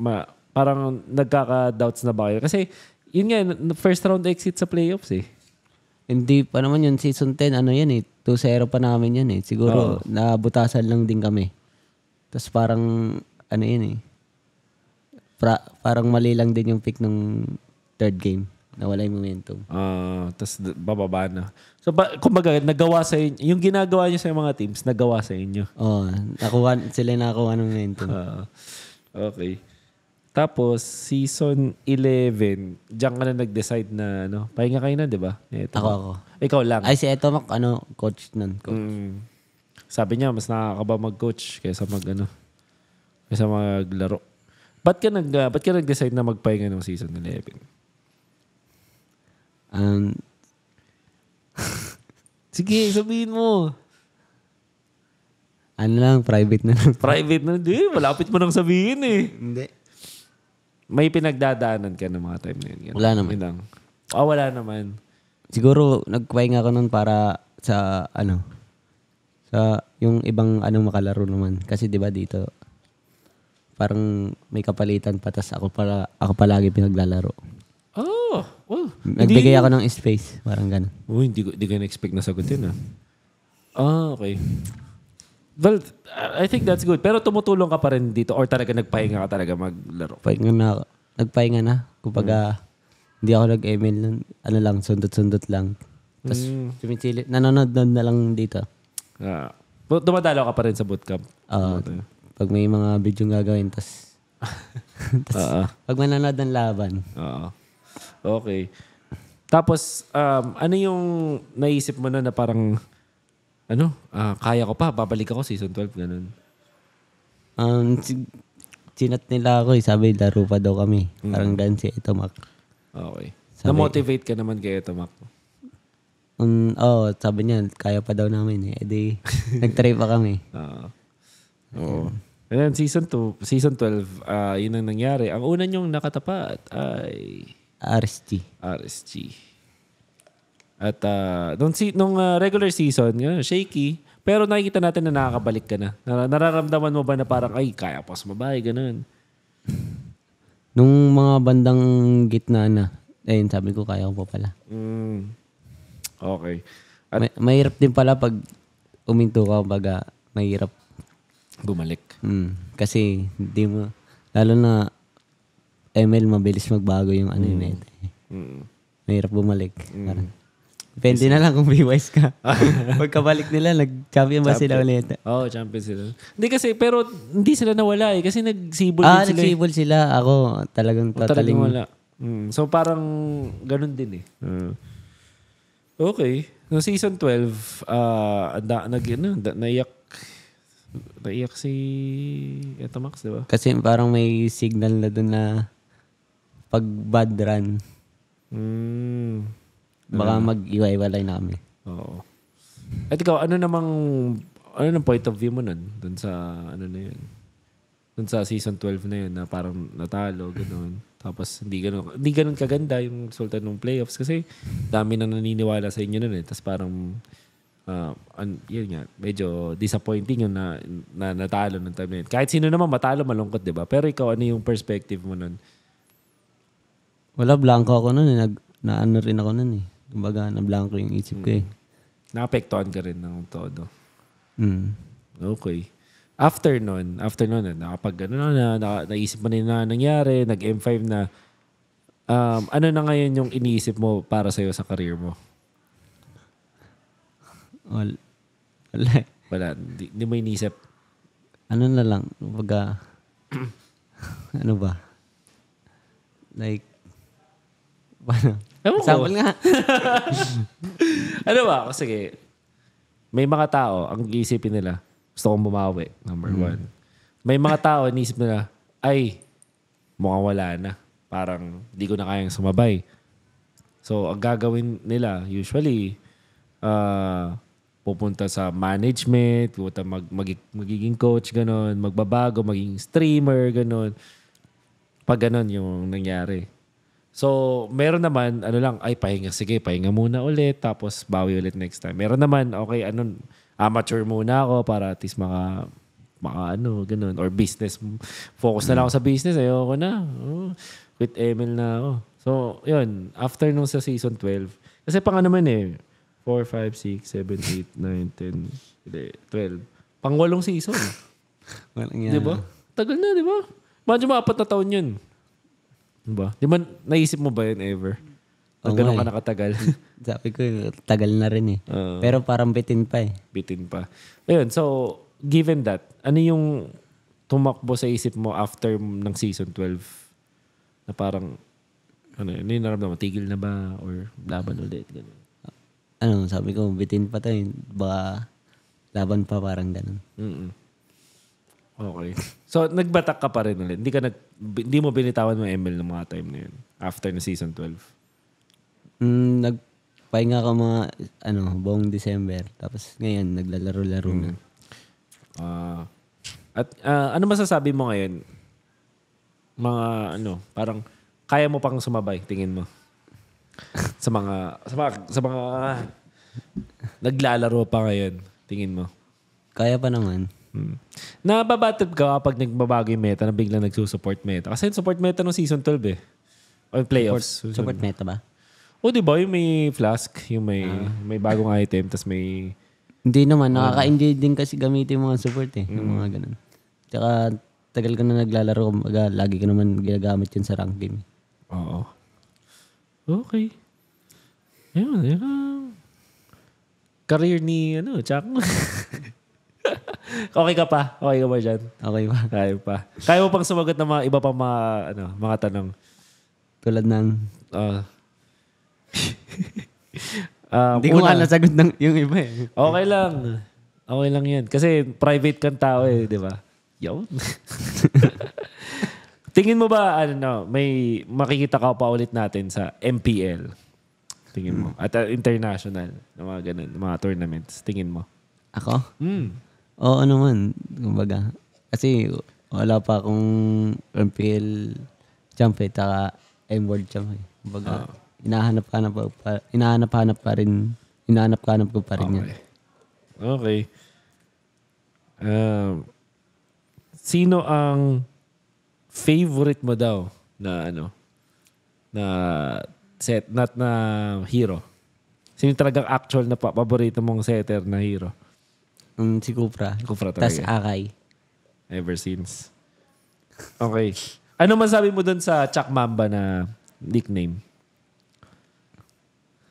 Ma, parang nagkaka-doubts na ba kayo? Kasi, yun nga, first round exit sa playoffs eh. Hindi pa naman yun, season 10, ano yan eh, 2-0 pa namin yan eh. Siguro, oh. nabutasan lang din kami. Tapos parang, ano yun eh, pra, parang mali lang din yung pick ng third game. Nawala yung momentum. Ah, tas d- bababa na. So, ba, kumbaga, nagawa sa inyo, yung ginagawa niyo sa mga teams, nagawa sa inyo. Oo. nakuha, sila yung nakakuha ng momentum. Ah, okay. Tapos, season 11, diyan ka na nag-decide na, ano, pahinga kayo na, di ba? Ito. Ako, ako. Ikaw lang. Ay, si Eto, mak, ano, coach nun. Coach. Mm. Sabi niya, mas nakakaba mag-coach kaysa mag, ano, kaysa maglaro. Ba't ka, nag, ah, ba't ka nag na magpahinga ng season 11? Um, sige, sabihin mo. Ano lang, private na lang. private na lang. Eh, malapit mo nang sabihin eh. Hindi. May pinagdadaanan ka ng mga time na yun. Ganun. Wala naman. Yun Oh, wala naman. Siguro, nagpahinga ako nun para sa, ano, sa yung ibang ano makalaro naman. Kasi di ba dito, parang may kapalitan pa, tas ako, para, ako palagi pinaglalaro. Oh! Well, Nagbigay ako ng space. Parang gano'n. Oh, hindi hindi ko na-expect na sagutin, ah. Ah, okay. Well, I think that's good. Pero tumutulong ka pa rin dito or talaga nagpahinga ka talaga maglaro? Pahinga na ako. Nagpahinga na. Kumbaga, hmm. hindi ako nag-email. nun. Ano lang, sundot-sundot lang. Tapos, sumisili. Hmm. Nanonood na lang dito. Ah. Bu- dumadalo ka pa rin sa bootcamp. Ah, pag may mga video gagawin, tapos... tas, Oo. pag mananood ng laban, Oo. Okay. Tapos, um, ano yung naisip mo na na parang, ano, ah, kaya ko pa, babalik ako season 12, ganun. Um, si- nila ako eh. Sabi, laro pa daw kami. Mm. Parang dance si Etomac. Okay. Sabi- Na-motivate ka naman kay Etomac. Um, oh, sabi niya, kaya pa daw namin eh. E di, nag-try pa kami. Ah. Oo. And then season 2, season 12, ah, yun ang nangyari. Ang una niyong nakatapat ay RSG. RSG. At uh, nung, si- nung uh, ah, regular season, yun, shaky. Pero nakikita natin na nakakabalik ka na. Nar- nararamdaman mo ba na parang, ay, kaya pa sumabay, ganun. Nung mga bandang gitna na, ayun, sabi ko, kaya ko pa pala. Mm. Okay. At, May, mahirap din pala pag uminto ka, baga, mahirap. Bumalik. Mm, kasi, hindi mo, lalo na ML, mabilis magbago yung ano mm. meta. Eh. Mm. Mahirap bumalik. Mm. Parang, depende na lang kung BYs ka. Pagkabalik nila, nag-champion ba sila ulit? Oo, oh, champion sila. Hindi kasi, pero hindi sila nawala eh. Kasi nag-sable ah, sila. Ah, eh. nag-sable sila. Ako, talagang o, oh, tataling. Talagang wala. Mm. So parang ganun din eh. Mm. Okay. No season 12, uh, ah, da, nag, ano, da, naiyak naiyak si Eto di ba? Kasi parang may signal na doon na pag bad run, mm. baka ano? mag-iwa-iwalay na kami. Oo. At ikaw, ano namang, ano ng point of view mo nun? Dun sa, ano na yun? Dun sa season 12 na yun na parang natalo, gano'n. Tapos hindi ganun, hindi ganun kaganda yung resulta ng playoffs kasi dami na naniniwala sa inyo nun eh. Tapos parang uh, an, yun nga, medyo disappointing yung na, na natalo ng time na yun. Kahit sino naman matalo malungkot, 'di ba? Pero ikaw ano yung perspective mo nun? Wala, blanco ako nun. Eh. Nag, naano rin ako nun eh. Kumbaga, na-blanco yung isip ko eh. Naapektuhan ka rin ng todo. Mm. Okay. After nun, after nun, nakapag ano na, na, naisip mo na yung nangyari, nag-M5 na, um, ano na ngayon yung iniisip mo para sa'yo sa career mo? Wala. Wala. Wala. Di, di mo inisip. Ano na lang, baga, ano ba? Like, Paano? Ewan Example ko. nga. ano ba? O sige. May mga tao, ang iisipin nila, gusto kong bumawi, number mm. one. May mga tao, inisip nila, ay, mukhang wala na. Parang, di ko na kayang sumabay. So, ang gagawin nila, usually, uh, pupunta sa management, pupunta mag, mag, magiging coach, ganun, magbabago, maging streamer, ganun. Pag ganun yung nangyari. So, meron naman, ano lang, ay, pahinga, sige, pahinga muna ulit, tapos bawi ulit next time. Meron naman, okay, ano, amateur muna ako para at least maka, maka ano, ganun. Or business, focus na lang ako sa business, ayoko na. Oh, with ML na ako. So, yun, after nung sa season 12, kasi pang ano man eh, 4, 5, 6, 7, 8, 9, 10, 12. Pang walong season. Walang yan. Di ba? Ah. Tagal na, di ba? Imagine mo, apat na taon yun. Ba? Diba? Di ba, naisip mo ba yun ever? Na oh, ganun ka eh. nakatagal? Sabi ko, eh, tagal na rin eh. Uh, Pero parang bitin pa eh. Bitin pa. Ayun, so, given that, ano yung tumakbo sa isip mo after ng season 12? Na parang, ano yun, ano yung naramdaman? Tigil na ba? Or laban ulit? Ganun. Ano, sabi ko, bitin pa tayo. Baka laban pa parang ganun. Mm-mm. Okay. So, nagbatak ka pa rin ulit. Hindi, ka nag, hindi mo binitawan ng ML ng mga time na yun. After na season 12. Mm, nagpahinga ka mga ano, buong December. Tapos ngayon, naglalaro-laro mm. na. Uh, at uh, ano masasabi mo ngayon? Mga ano, parang kaya mo pang sumabay, tingin mo? sa mga sa mga, sa mga naglalaro pa ngayon, tingin mo? Kaya pa naman. Hmm. Nababatid ka kapag nagbabago yung meta na biglang nagsusupport meta. Kasi support meta no season 12 eh. Or playoffs. Support, support meta ba? O di ba? Yung may flask, yung may, ah. may bagong item, tas may... Hindi naman. Nakaka-enjoy din kasi gamitin yung mga support eh. Mm. Yung mga ganun. Tsaka tagal ka na naglalaro. Kumbaga, lagi ka naman ginagamit yun sa rank game. Eh. Oo. Okay. Ayun, ayun. Career ni, ano, Chuck. okay ka pa? Okay ka ba dyan? Okay pa. Kaya pa. Kaya mo pang sumagot ng mga iba pang mga, ano, mga tanong. Tulad ng... Uh, uh, Hindi ko na nasagot ng yung iba eh. Okay lang. Okay lang yan. Kasi private kang tao eh, di ba? Yun. Tingin mo ba, ano, no, may makikita ka pa ulit natin sa MPL? Tingin mo. At uh, international, mga ganun, mga tournaments. Tingin mo. Ako? Hmm. Oo naman, kumbaga. Kasi wala pa akong MPL champ eh, taka M World champ eh. Kumbaga, Oo. Ah. inahanap-hanap pa, pa, inahanap-hanap pa rin, inahanap-hanap ko pa rin yan. Okay. Um, sino ang favorite mo daw na ano na set not na hero? Sino talaga actual na paborito mong setter na hero? Mm, si Kupra. Kupra talaga. Tapos Akay. Ever since. Okay. Ano masabi mo doon sa Chuck Mamba na nickname?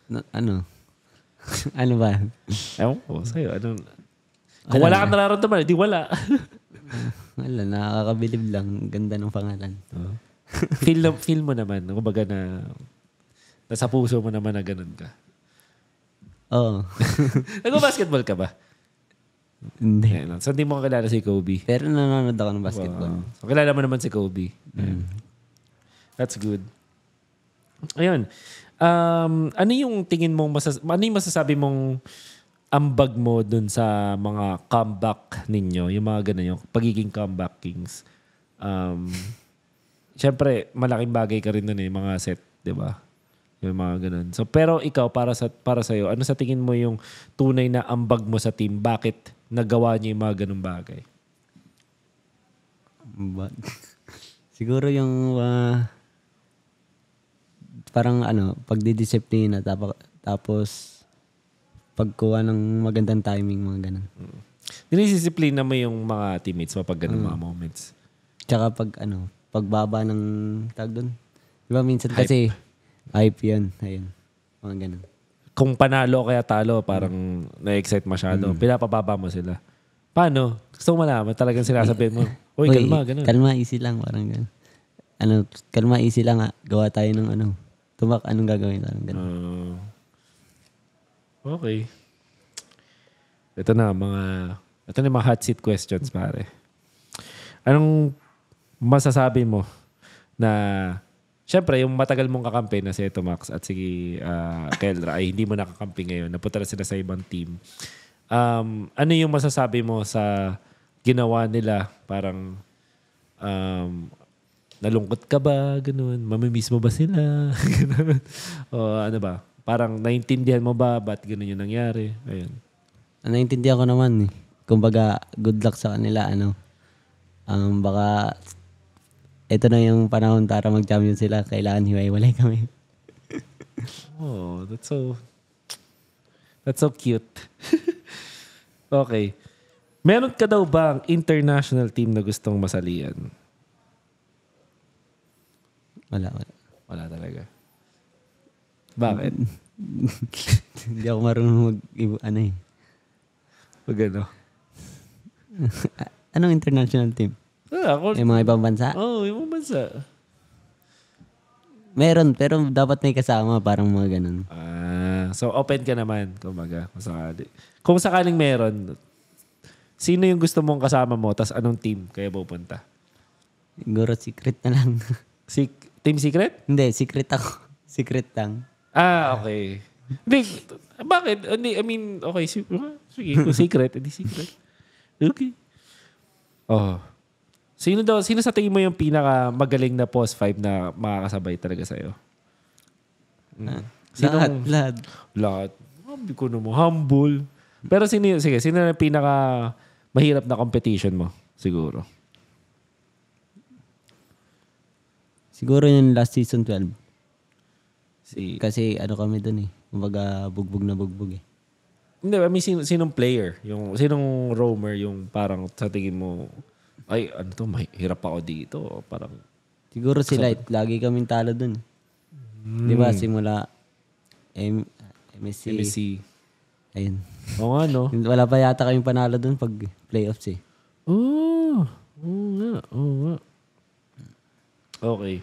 Na, ano? ano ba? Ewan ko sa'yo. Ano? ano Kung wala kang nararamdaman, di wala. wala, nakakabilib lang. Ganda ng pangalan. Oh. feel, na, feel mo naman, kumbaga na nasa puso mo naman na ganun ka. Oo. Oh. Nag-basketball ka ba? Hindi. Ayan, so, hindi mo kakilala si Kobe. Pero nanonood ako ng basketball. Wow. So, kilala mo naman si Kobe. Mm. That's good. Ayun. Um, ano yung tingin mong masas ano yung masasabi mong ambag mo dun sa mga comeback ninyo, yung mga ganun, yung pagiging comeback kings. Um, Siyempre, malaking bagay ka rin nun eh, mga set, di ba? Yung mga ganun. So, pero ikaw, para sa para sa'yo, ano sa tingin mo yung tunay na ambag mo sa team? Bakit nagawa niya yung mga ganung bagay? siguro yung uh, parang ano, pagdidisiplina tapos, tapos pagkuha ng magandang timing, mga ganun. Mm. Dinidisiplina mo yung mga teammates mo pag ganun mm. mga moments. Tsaka pag ano, pagbaba ng tag doon. Di ba minsan hype. kasi hype, hype Ayun. Mga ganun kung panalo o kaya talo, parang na-excite masyado. Hmm. Pinapababa mo sila. Paano? Gusto mo malaman, talagang sinasabihin mo, Uy, kalma, ganun. Kalma, easy lang, parang ganun. Ano, kalma, easy lang, ah. gawa tayo ng ano. Tumak, anong gagawin, parang ganun. Ah. okay. Ito na, mga... Ito na mga hot seat questions, pare. Anong masasabi mo na Siyempre, yung matagal mong kakampi na si Eto Max at si uh, Keldra ay hindi mo nakakampi ngayon. Napunta na sila sa ibang team. Um, ano yung masasabi mo sa ginawa nila? Parang um, nalungkot ka ba? Ganun. Mamimiss mo ba sila? ganun. o ano ba? Parang naintindihan mo ba? Ba't ganun yung nangyari? Ayun. Naintindihan ko naman eh. Kumbaga, good luck sa kanila. Ano? Um, baka ito na yung panahon para mag-champion sila. Kailangan hiwa-hiwalay kami. oh, that's so... That's so cute. okay. Meron ka daw bang international team na gustong masalian? Wala, wala. Wala talaga. Bakit? Hindi ako marunong mag ano eh. Pag ano? Anong international team? Ah, ako, Yung mga ibang bansa? Oo, oh, ibang bansa. Meron, pero dapat may kasama, parang mga ganun. Ah, so open ka naman, kumbaga, kung sakali. Kung sakaling meron, sino yung gusto mong kasama mo, tas anong team kaya pupunta? Siguro secret na lang. Si team secret? Hindi, secret ako. Secret lang. Ah, okay. Hindi, bakit? Hindi, I mean, okay, ah, sige, sige, secret, hindi secret. Okay. Oh. Sino daw, sino sa tingin mo yung pinaka magaling na post 5 na makakasabay talaga sa'yo? Mm. Sino lahat, lahat. Lahat. Sabi ko mo, humble. Pero sino, sige, sino na pinaka mahirap na competition mo? Siguro. Siguro yung last season 12. Si... Kasi ano kami doon eh. Kumbaga bugbog na bugbog eh. Hindi, I mean, sino, sinong player? Yung, sinong roamer yung parang sa tingin mo ay, ano to, may, hirap ako dito. Parang, Siguro si Light, lagi kaming talo dun. Mm. Di ba? Simula M- MSC. MSC. Ayun. Oo nga, no? Wala pa yata kaming panalo dun pag playoffs eh. Oo. Oh, oo oh, nga. Oo oh, nga. Okay.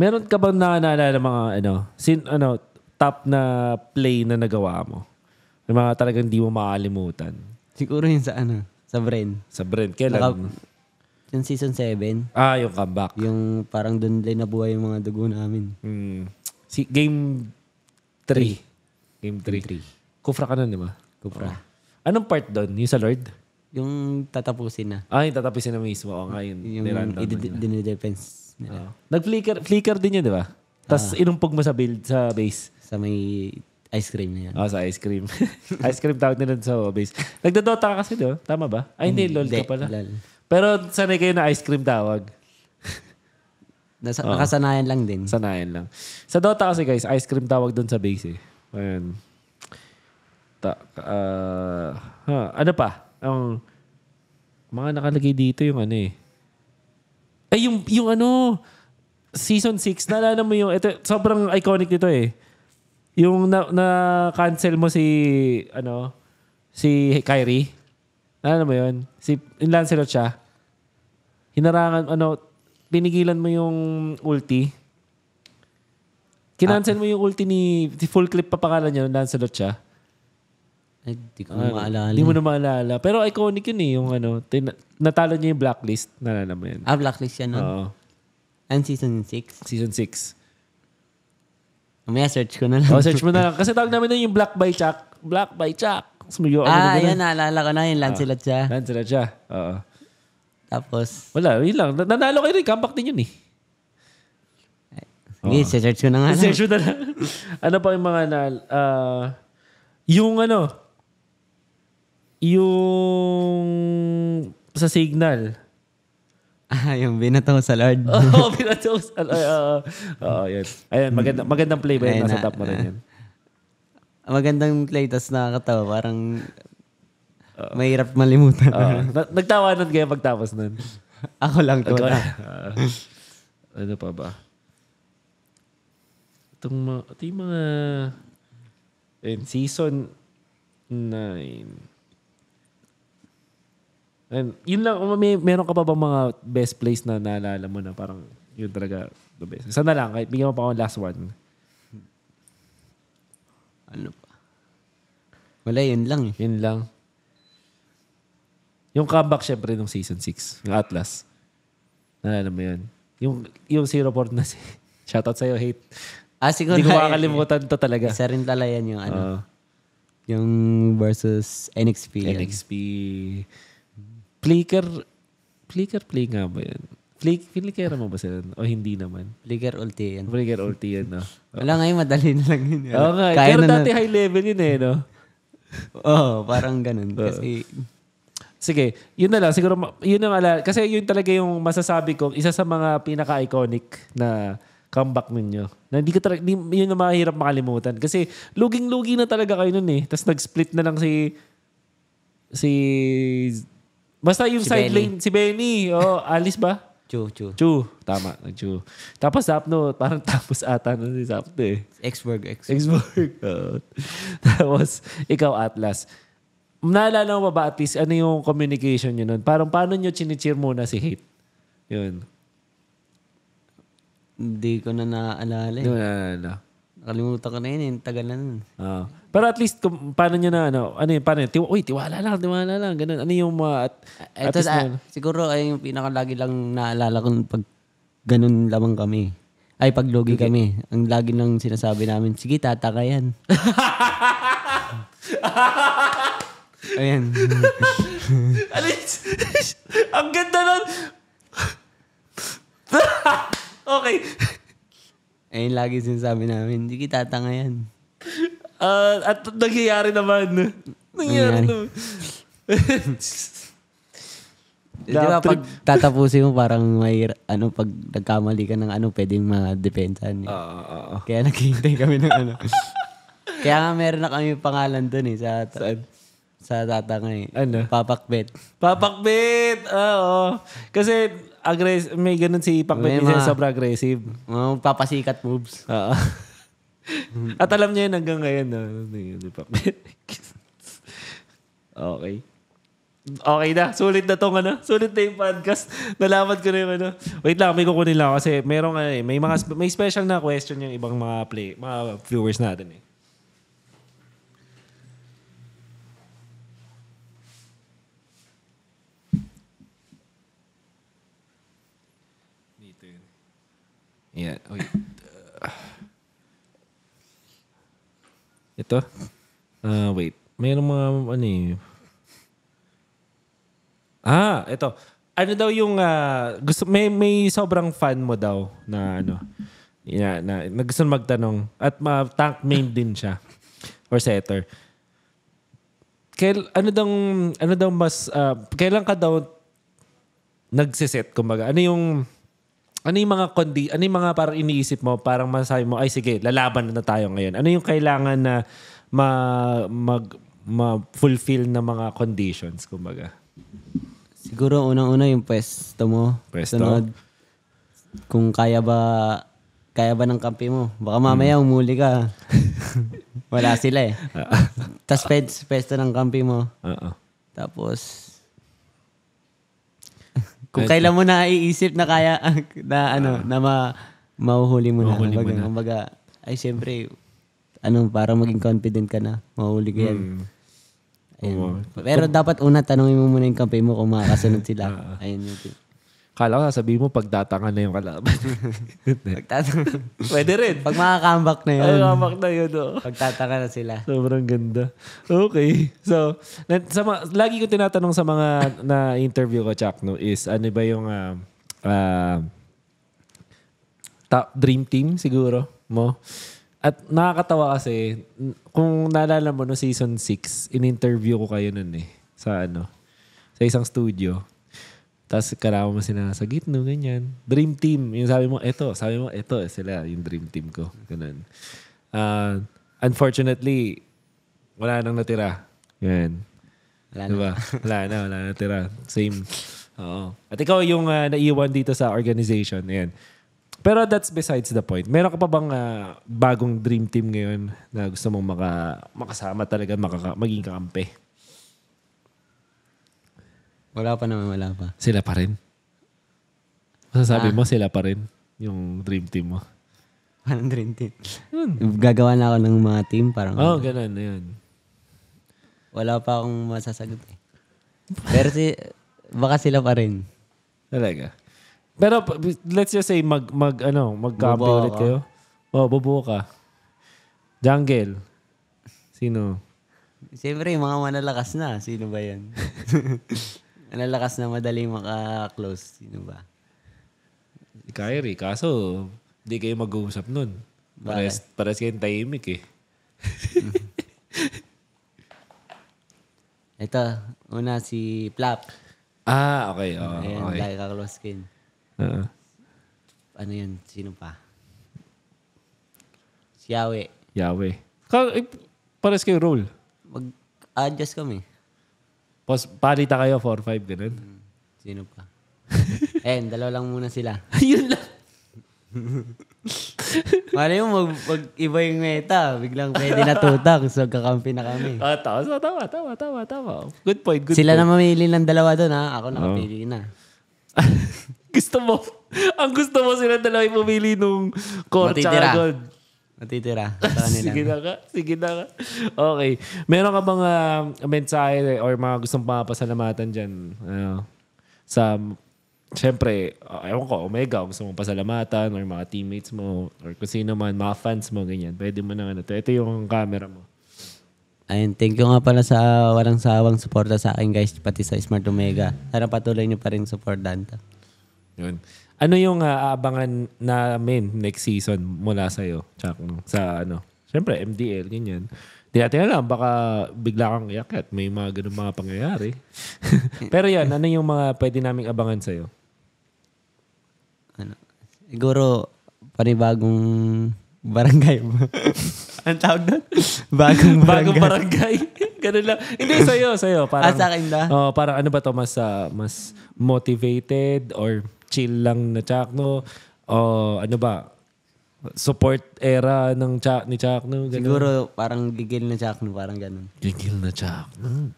Meron ka bang nakanala ng mga ano, sin, ano, top na play na nagawa mo? Yung mga talagang di mo makalimutan. Siguro yun sa ano, sa Bren. Sa Brent, kailan? Naka- yung season 7, ah, yung comeback. yung parang doon din nabuhay yung mga dugo namin. Hmm. Si game 3. Game 3. Kufra ka na, di ba? Kupra. Anong part doon? Yung sa Lord? Yung tatapusin na. Ah, yung tatapusin na mismo. Oo, nga yun. Yung nila. dinidefense Nag-flicker flicker din yun, di ba? Tapos ah. inumpog mo sa build, sa base. sa may Ice cream na yan. Oh, ah, sa ice cream. ice cream tawag nila sa base. Nagdodota ka kasi, no? Tama ba? Ay, hindi. LOL ka pala. Lol. Pero sanay kayo na ice cream tawag. Nasa, Oo. Ah. Nakasanayan lang din. Sanayan lang. Sa Dota kasi guys, ice cream tawag doon sa base eh. Ayan. Ta ah, ha, ano pa? Ang mga nakalagay dito yung ano eh. Ay, yung, yung ano, season 6, naalala mo yung, ito, sobrang iconic nito eh. Yung na, na cancel mo si ano si Kyrie. Ano mo 'yun? Si in Lancelot siya. Hinarangan ano pinigilan mo yung ulti. Kinancel ah. mo yung ulti ni si full clip pa pangalan niya, Lancelot siya. Hindi di ko uh, maalala. Hindi mo na maalala. Pero iconic yun eh, yung ano. Tin- natalo niya yung blacklist. Nalala mo yan. Ah, blacklist yan nun? Oo. And season 6? Season 6. Mamaya search ko na lang. Oh, search mo na lang. Kasi tawag namin nun yung Black by Chuck. Black by Chuck. Sumigaw ako ah, yun, naalala ko na yun. Ah. Lancelot siya. Lancelot siya. Oo. Tapos, Wala, yun lang. Nanalo kayo rin. Comeback din yun eh. sige, search ko na nga lang. Session na lang. ano pa yung mga na... ah, yung ano... Yung... Sa signal. Ah, yung binataw sa Lord. Oo, oh, binataw sa Lord. Oo, oh, yun. Ayan, maganda, magandang play ba yun? Nasa top mo rin yun. Ah, magandang play, tapos nakakatawa. Parang uh, mahirap malimutan. Uh, nagtawanan kayo pagtapos nun. Ako lang ko na. Uh, ano pa ba? Itong mga, ito yung mga in season 9. And yun lang, um, may, meron ka pa bang mga best place na naalala mo na parang yun talaga the best? Isa na lang, kahit bigyan mo pa ako last one. Ano pa? Wala, yun lang. Eh. Yun lang. Yung comeback syempre nung season 6, ng Atlas. Naalala mo yun. Yung, yung zero port na si... Shoutout sa'yo, hate. Ah, siguro. Hindi ko makakalimutan eh. to talaga. Isa rin talaga yan yung ano. Uh, yung versus NXP. NXP. Yan. Flickr, Flickr play nga ba yan? Flick, Flickr mo ba sila? O hindi naman? Flickr ulti yan. Flickr ulti yan, no? Oh. Wala ngayon, madali na lang yun. Oo nga. Kaya Pero na dati na... high level yun eh, no? Oo, oh, parang ganun. Kasi... Sige, yun na lang. Siguro, yun na ala. Kasi yun talaga yung masasabi ko, isa sa mga pinaka-iconic na comeback ninyo. Na hindi ko talaga, yun ang mahirap makalimutan. Kasi luging-lugi na talaga kayo nun eh. Tapos nag-split na lang si si Basta yung si side Benny. lane, si Benny. Oh, Alice ba? Chu, chu. Chu. Tama, chu Tapos Zapno, parang tapos ata na si Zapno eh. Exburg, Exburg. Exburg. Oh. tapos, ikaw Atlas. Naalala mo ba at least ano yung communication nyo nun? Parang paano nyo chinicheer muna si Hate? Yun. Hindi ko na naaalala. Eh. Hindi ko na naaalala. Nakalimutan ko na yun, yung tagal na nun. Oo. Ah. Pero at least, kung, paano nyo na, ano, ano yun, paano yun, tiwa, uy, tiwala lang, tiwala lang, ganun. Ano yung mga, at, at Ito, least na- siguro ay yung pinakalagi lang naalala ko pag ganun lamang kami. Ay, pag logi kami. Ang lagi nang sinasabi namin, sige, tataka yan. Ayan. Alis! Ang ganda nun! okay. Ayun lagi sinasabi namin, hindi kita tanga yan. Uh, ah, at nangyayari naman. Nangyayari, nangyayari. naman. Di ba pag tatapusin mo parang may ano pag nagkamali ka ng ano pwedeng mga depensa niya. Oo, oo, oo. Kaya naghihintay kami ng ano. Kaya nga meron na kami pangalan doon eh sa ta- Saan? sa tatangay. Ano? Papakbet. Papakbet! Ah, oo. Kasi aggressive, may ganun si Pacman may minsan, sobra aggressive. Mga papasikat moves. Oo. At alam niya yun hanggang ngayon. No? Ni ano Pacman. okay. Okay na. Sulit na tong ano. Sulit na yung podcast. Nalaman ko na yung ano. Wait lang, may kukunin lang kasi merong ano eh. May, mga, may special na question yung ibang mga play, mga viewers natin eh. Yan. Oh, Uy. Ito? Uh, wait. Mayroong mga ano eh. Ah, ito. Ano daw yung uh, gusto may may sobrang fan mo daw na ano. Yeah, na, na gusto magtanong at ma tank main din siya or setter. Kail, ano daw ano daw mas uh, kailan ka daw nagsiset kumbaga? Ano yung ano yung mga kondi, ano yung mga parang iniisip mo, parang masasabi mo, ay sige, lalaban na tayo ngayon. Ano yung kailangan na ma, mag, ma-fulfill na mga conditions, kumbaga? Siguro unang-una yung pwesto mo. Pwesto? Sunod, kung kaya ba kaya ba ng kampi mo? Baka mamaya hmm. umuli ka. Wala sila eh. Ah. Tapos pwesto ng kampi mo. Uh-uh. Tapos, kung kahit, kailan mo naiisip na kaya, na ano, uh, na ma, mahuhuli mo na. Mahuhuli mo na. Kumbaga, ay siyempre, ano, para maging confident ka na, mahuhuli ka yan. Mm. Ayan. Pero dapat una, tanongin mo muna yung campaign mo kung makakasunod sila. uh, Ayan yung Kala ko sasabihin mo, pagtatanga na yung kalaban. Pagtatanga. Pwede rin. Pag makakambak na yun. Makakambak na yun, Oh. Pagtatangan na sila. Sobrang ganda. Okay. So, na, sa, lagi ko tinatanong sa mga na-interview ko, Chuck, no, is ano ba yung uh, uh, top dream team siguro mo? At nakakatawa kasi, kung naalala mo no season 6, in-interview ko kayo nun eh. Sa ano, sa isang studio. Tapos karawa mo sila sa gitno, ganyan. Dream team. Yung sabi mo, eto. Sabi mo, eto. Eh, sila, yung dream team ko. Ganun. Uh, unfortunately, wala nang natira. Ganyan. Wala diba? na. wala na, wala natira. Same. Oo. At ikaw yung uh, naiwan dito sa organization. Ayan. Pero that's besides the point. Meron ka pa bang uh, bagong dream team ngayon na gusto mong maka, makasama talaga, makaka, maging kakampi? Wala pa naman, wala pa. Sila pa rin? Masasabi ah. mo, sila pa rin yung dream team mo. Parang dream team. Hmm. Gagawa na ako ng mga team. Parang, oh, ganun. Yun. Wala pa akong masasagot eh. Pero si, baka sila pa rin. Talaga. Pero let's just say mag mag ano, magkampi ulit kayo. Oh, bubuo ka. Jungle. Sino? Siyempre, mga manalakas na. Sino ba yan? Nalalakas na madaling maka-close. Sino ba? Kyrie. Kaso, hindi kayo mag-uusap nun. Pares, pares kayong tahimik eh. Ito, una si Plap. Ah, okay. Oh, Ayan, okay. dahil ka-close kin. Uh-huh. Ano yun? Sino pa? Si Yahweh. Yahweh. Ka- eh, pares kayo role. Mag-adjust kami. Pos, palita kayo, 4-5, ganun. Hmm, sino pa? eh, dalawa lang muna sila. Yun lang. Malay mo, mag, mag iba yung meta. Biglang pwede na tutak. So, kakampi na kami. Ah, tama, so, tama, tama, tama, tama. Good point, good Sila na mamili ng dalawa doon, ha? Ako na nakapili oh. na. gusto mo, ang gusto mo sila dalawa yung pumili nung Corcha Matitira. agad natitira sa kanila. Sige na ka. Sige na ka. Okay. Meron ka bang uh, mensahe or mga gustong papasalamatan dyan? Ano? sa, syempre, uh, ewan ko, Omega, gusto mong pasalamatan or mga teammates mo or kung sino man, mga fans mo, ganyan. Pwede mo na ano. Ito yung camera mo. Ayun, thank you nga pala sa uh, walang sawang suporta sa akin guys, pati sa Smart Omega. Sana patuloy niyo pa rin suportahan. Yun. Ano yung uh, aabangan namin next season mula sa'yo, Chuck? Sa ano? Siyempre, MDL, ganyan. Di natin alam, baka bigla kang iakyat. May mga ganun mga pangyayari. Pero yan, ano yung mga pwede naming abangan sa'yo? Ano? Siguro, panibagong barangay mo. Ang tawag doon? Bagong barangay. Bagong barangay. Ganun lang. Hindi, sa'yo, sa'yo. Parang, ah, sa akin na? Oh, parang ano ba to mas, uh, mas motivated or chill lang na Chakno? O ano ba? Support era ng Chak ni Chakno? Ganun? Siguro parang gigil na Chakno, parang ganun. Gigil na Chakno.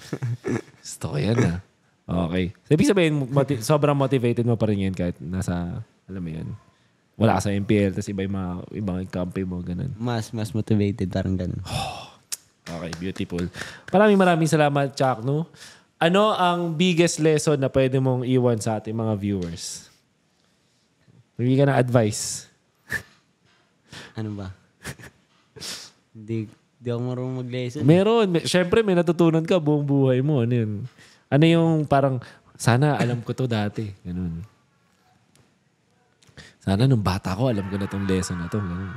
Gusto ko yan ah. Okay. So, ibig sabihin, moti- sobrang motivated mo pa rin yan kahit nasa, alam mo yun, wala ka sa MPL, tapos iba yung mga, ibang kampi mo, ganun. Mas, mas motivated, parang ganun. Okay, beautiful. Maraming maraming salamat, Chakno. Ano ang biggest lesson na pwede mong iwan sa ating mga viewers? Bigyan ka ng advice. ano ba? Hindi Di ako marunong mag-lesson. Eh. Meron. May, syempre, may natutunan ka buong buhay mo. Ano yun? Ano yung parang, sana alam ko to dati. Ganun. Sana nung bata ko, alam ko na tong lesson na to. Ganun.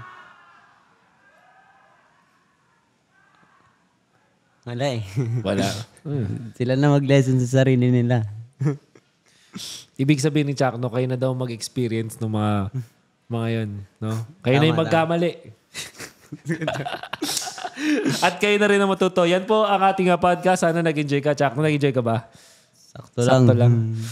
Wala eh. Wala. Sila na mag-lesson sa sarili nila. Ibig sabihin ni Chuck, no, kayo na daw mag-experience ng mga mga yun. No? Kayo na yung magkamali. At kayo na rin ang matuto. Yan po ang ating ah, podcast. Sana nag-enjoy ka. Chuck, nag-enjoy ka ba? Sakto, lang. Sakto lang. Hmm. lang.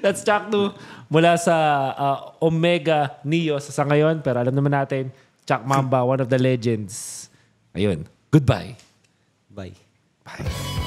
That's Chuck no, mula sa uh, Omega Neo sa ngayon. Pero alam naman natin, Chuck Mamba, one of the legends. Ayun. Goodbye. Bye. Bye.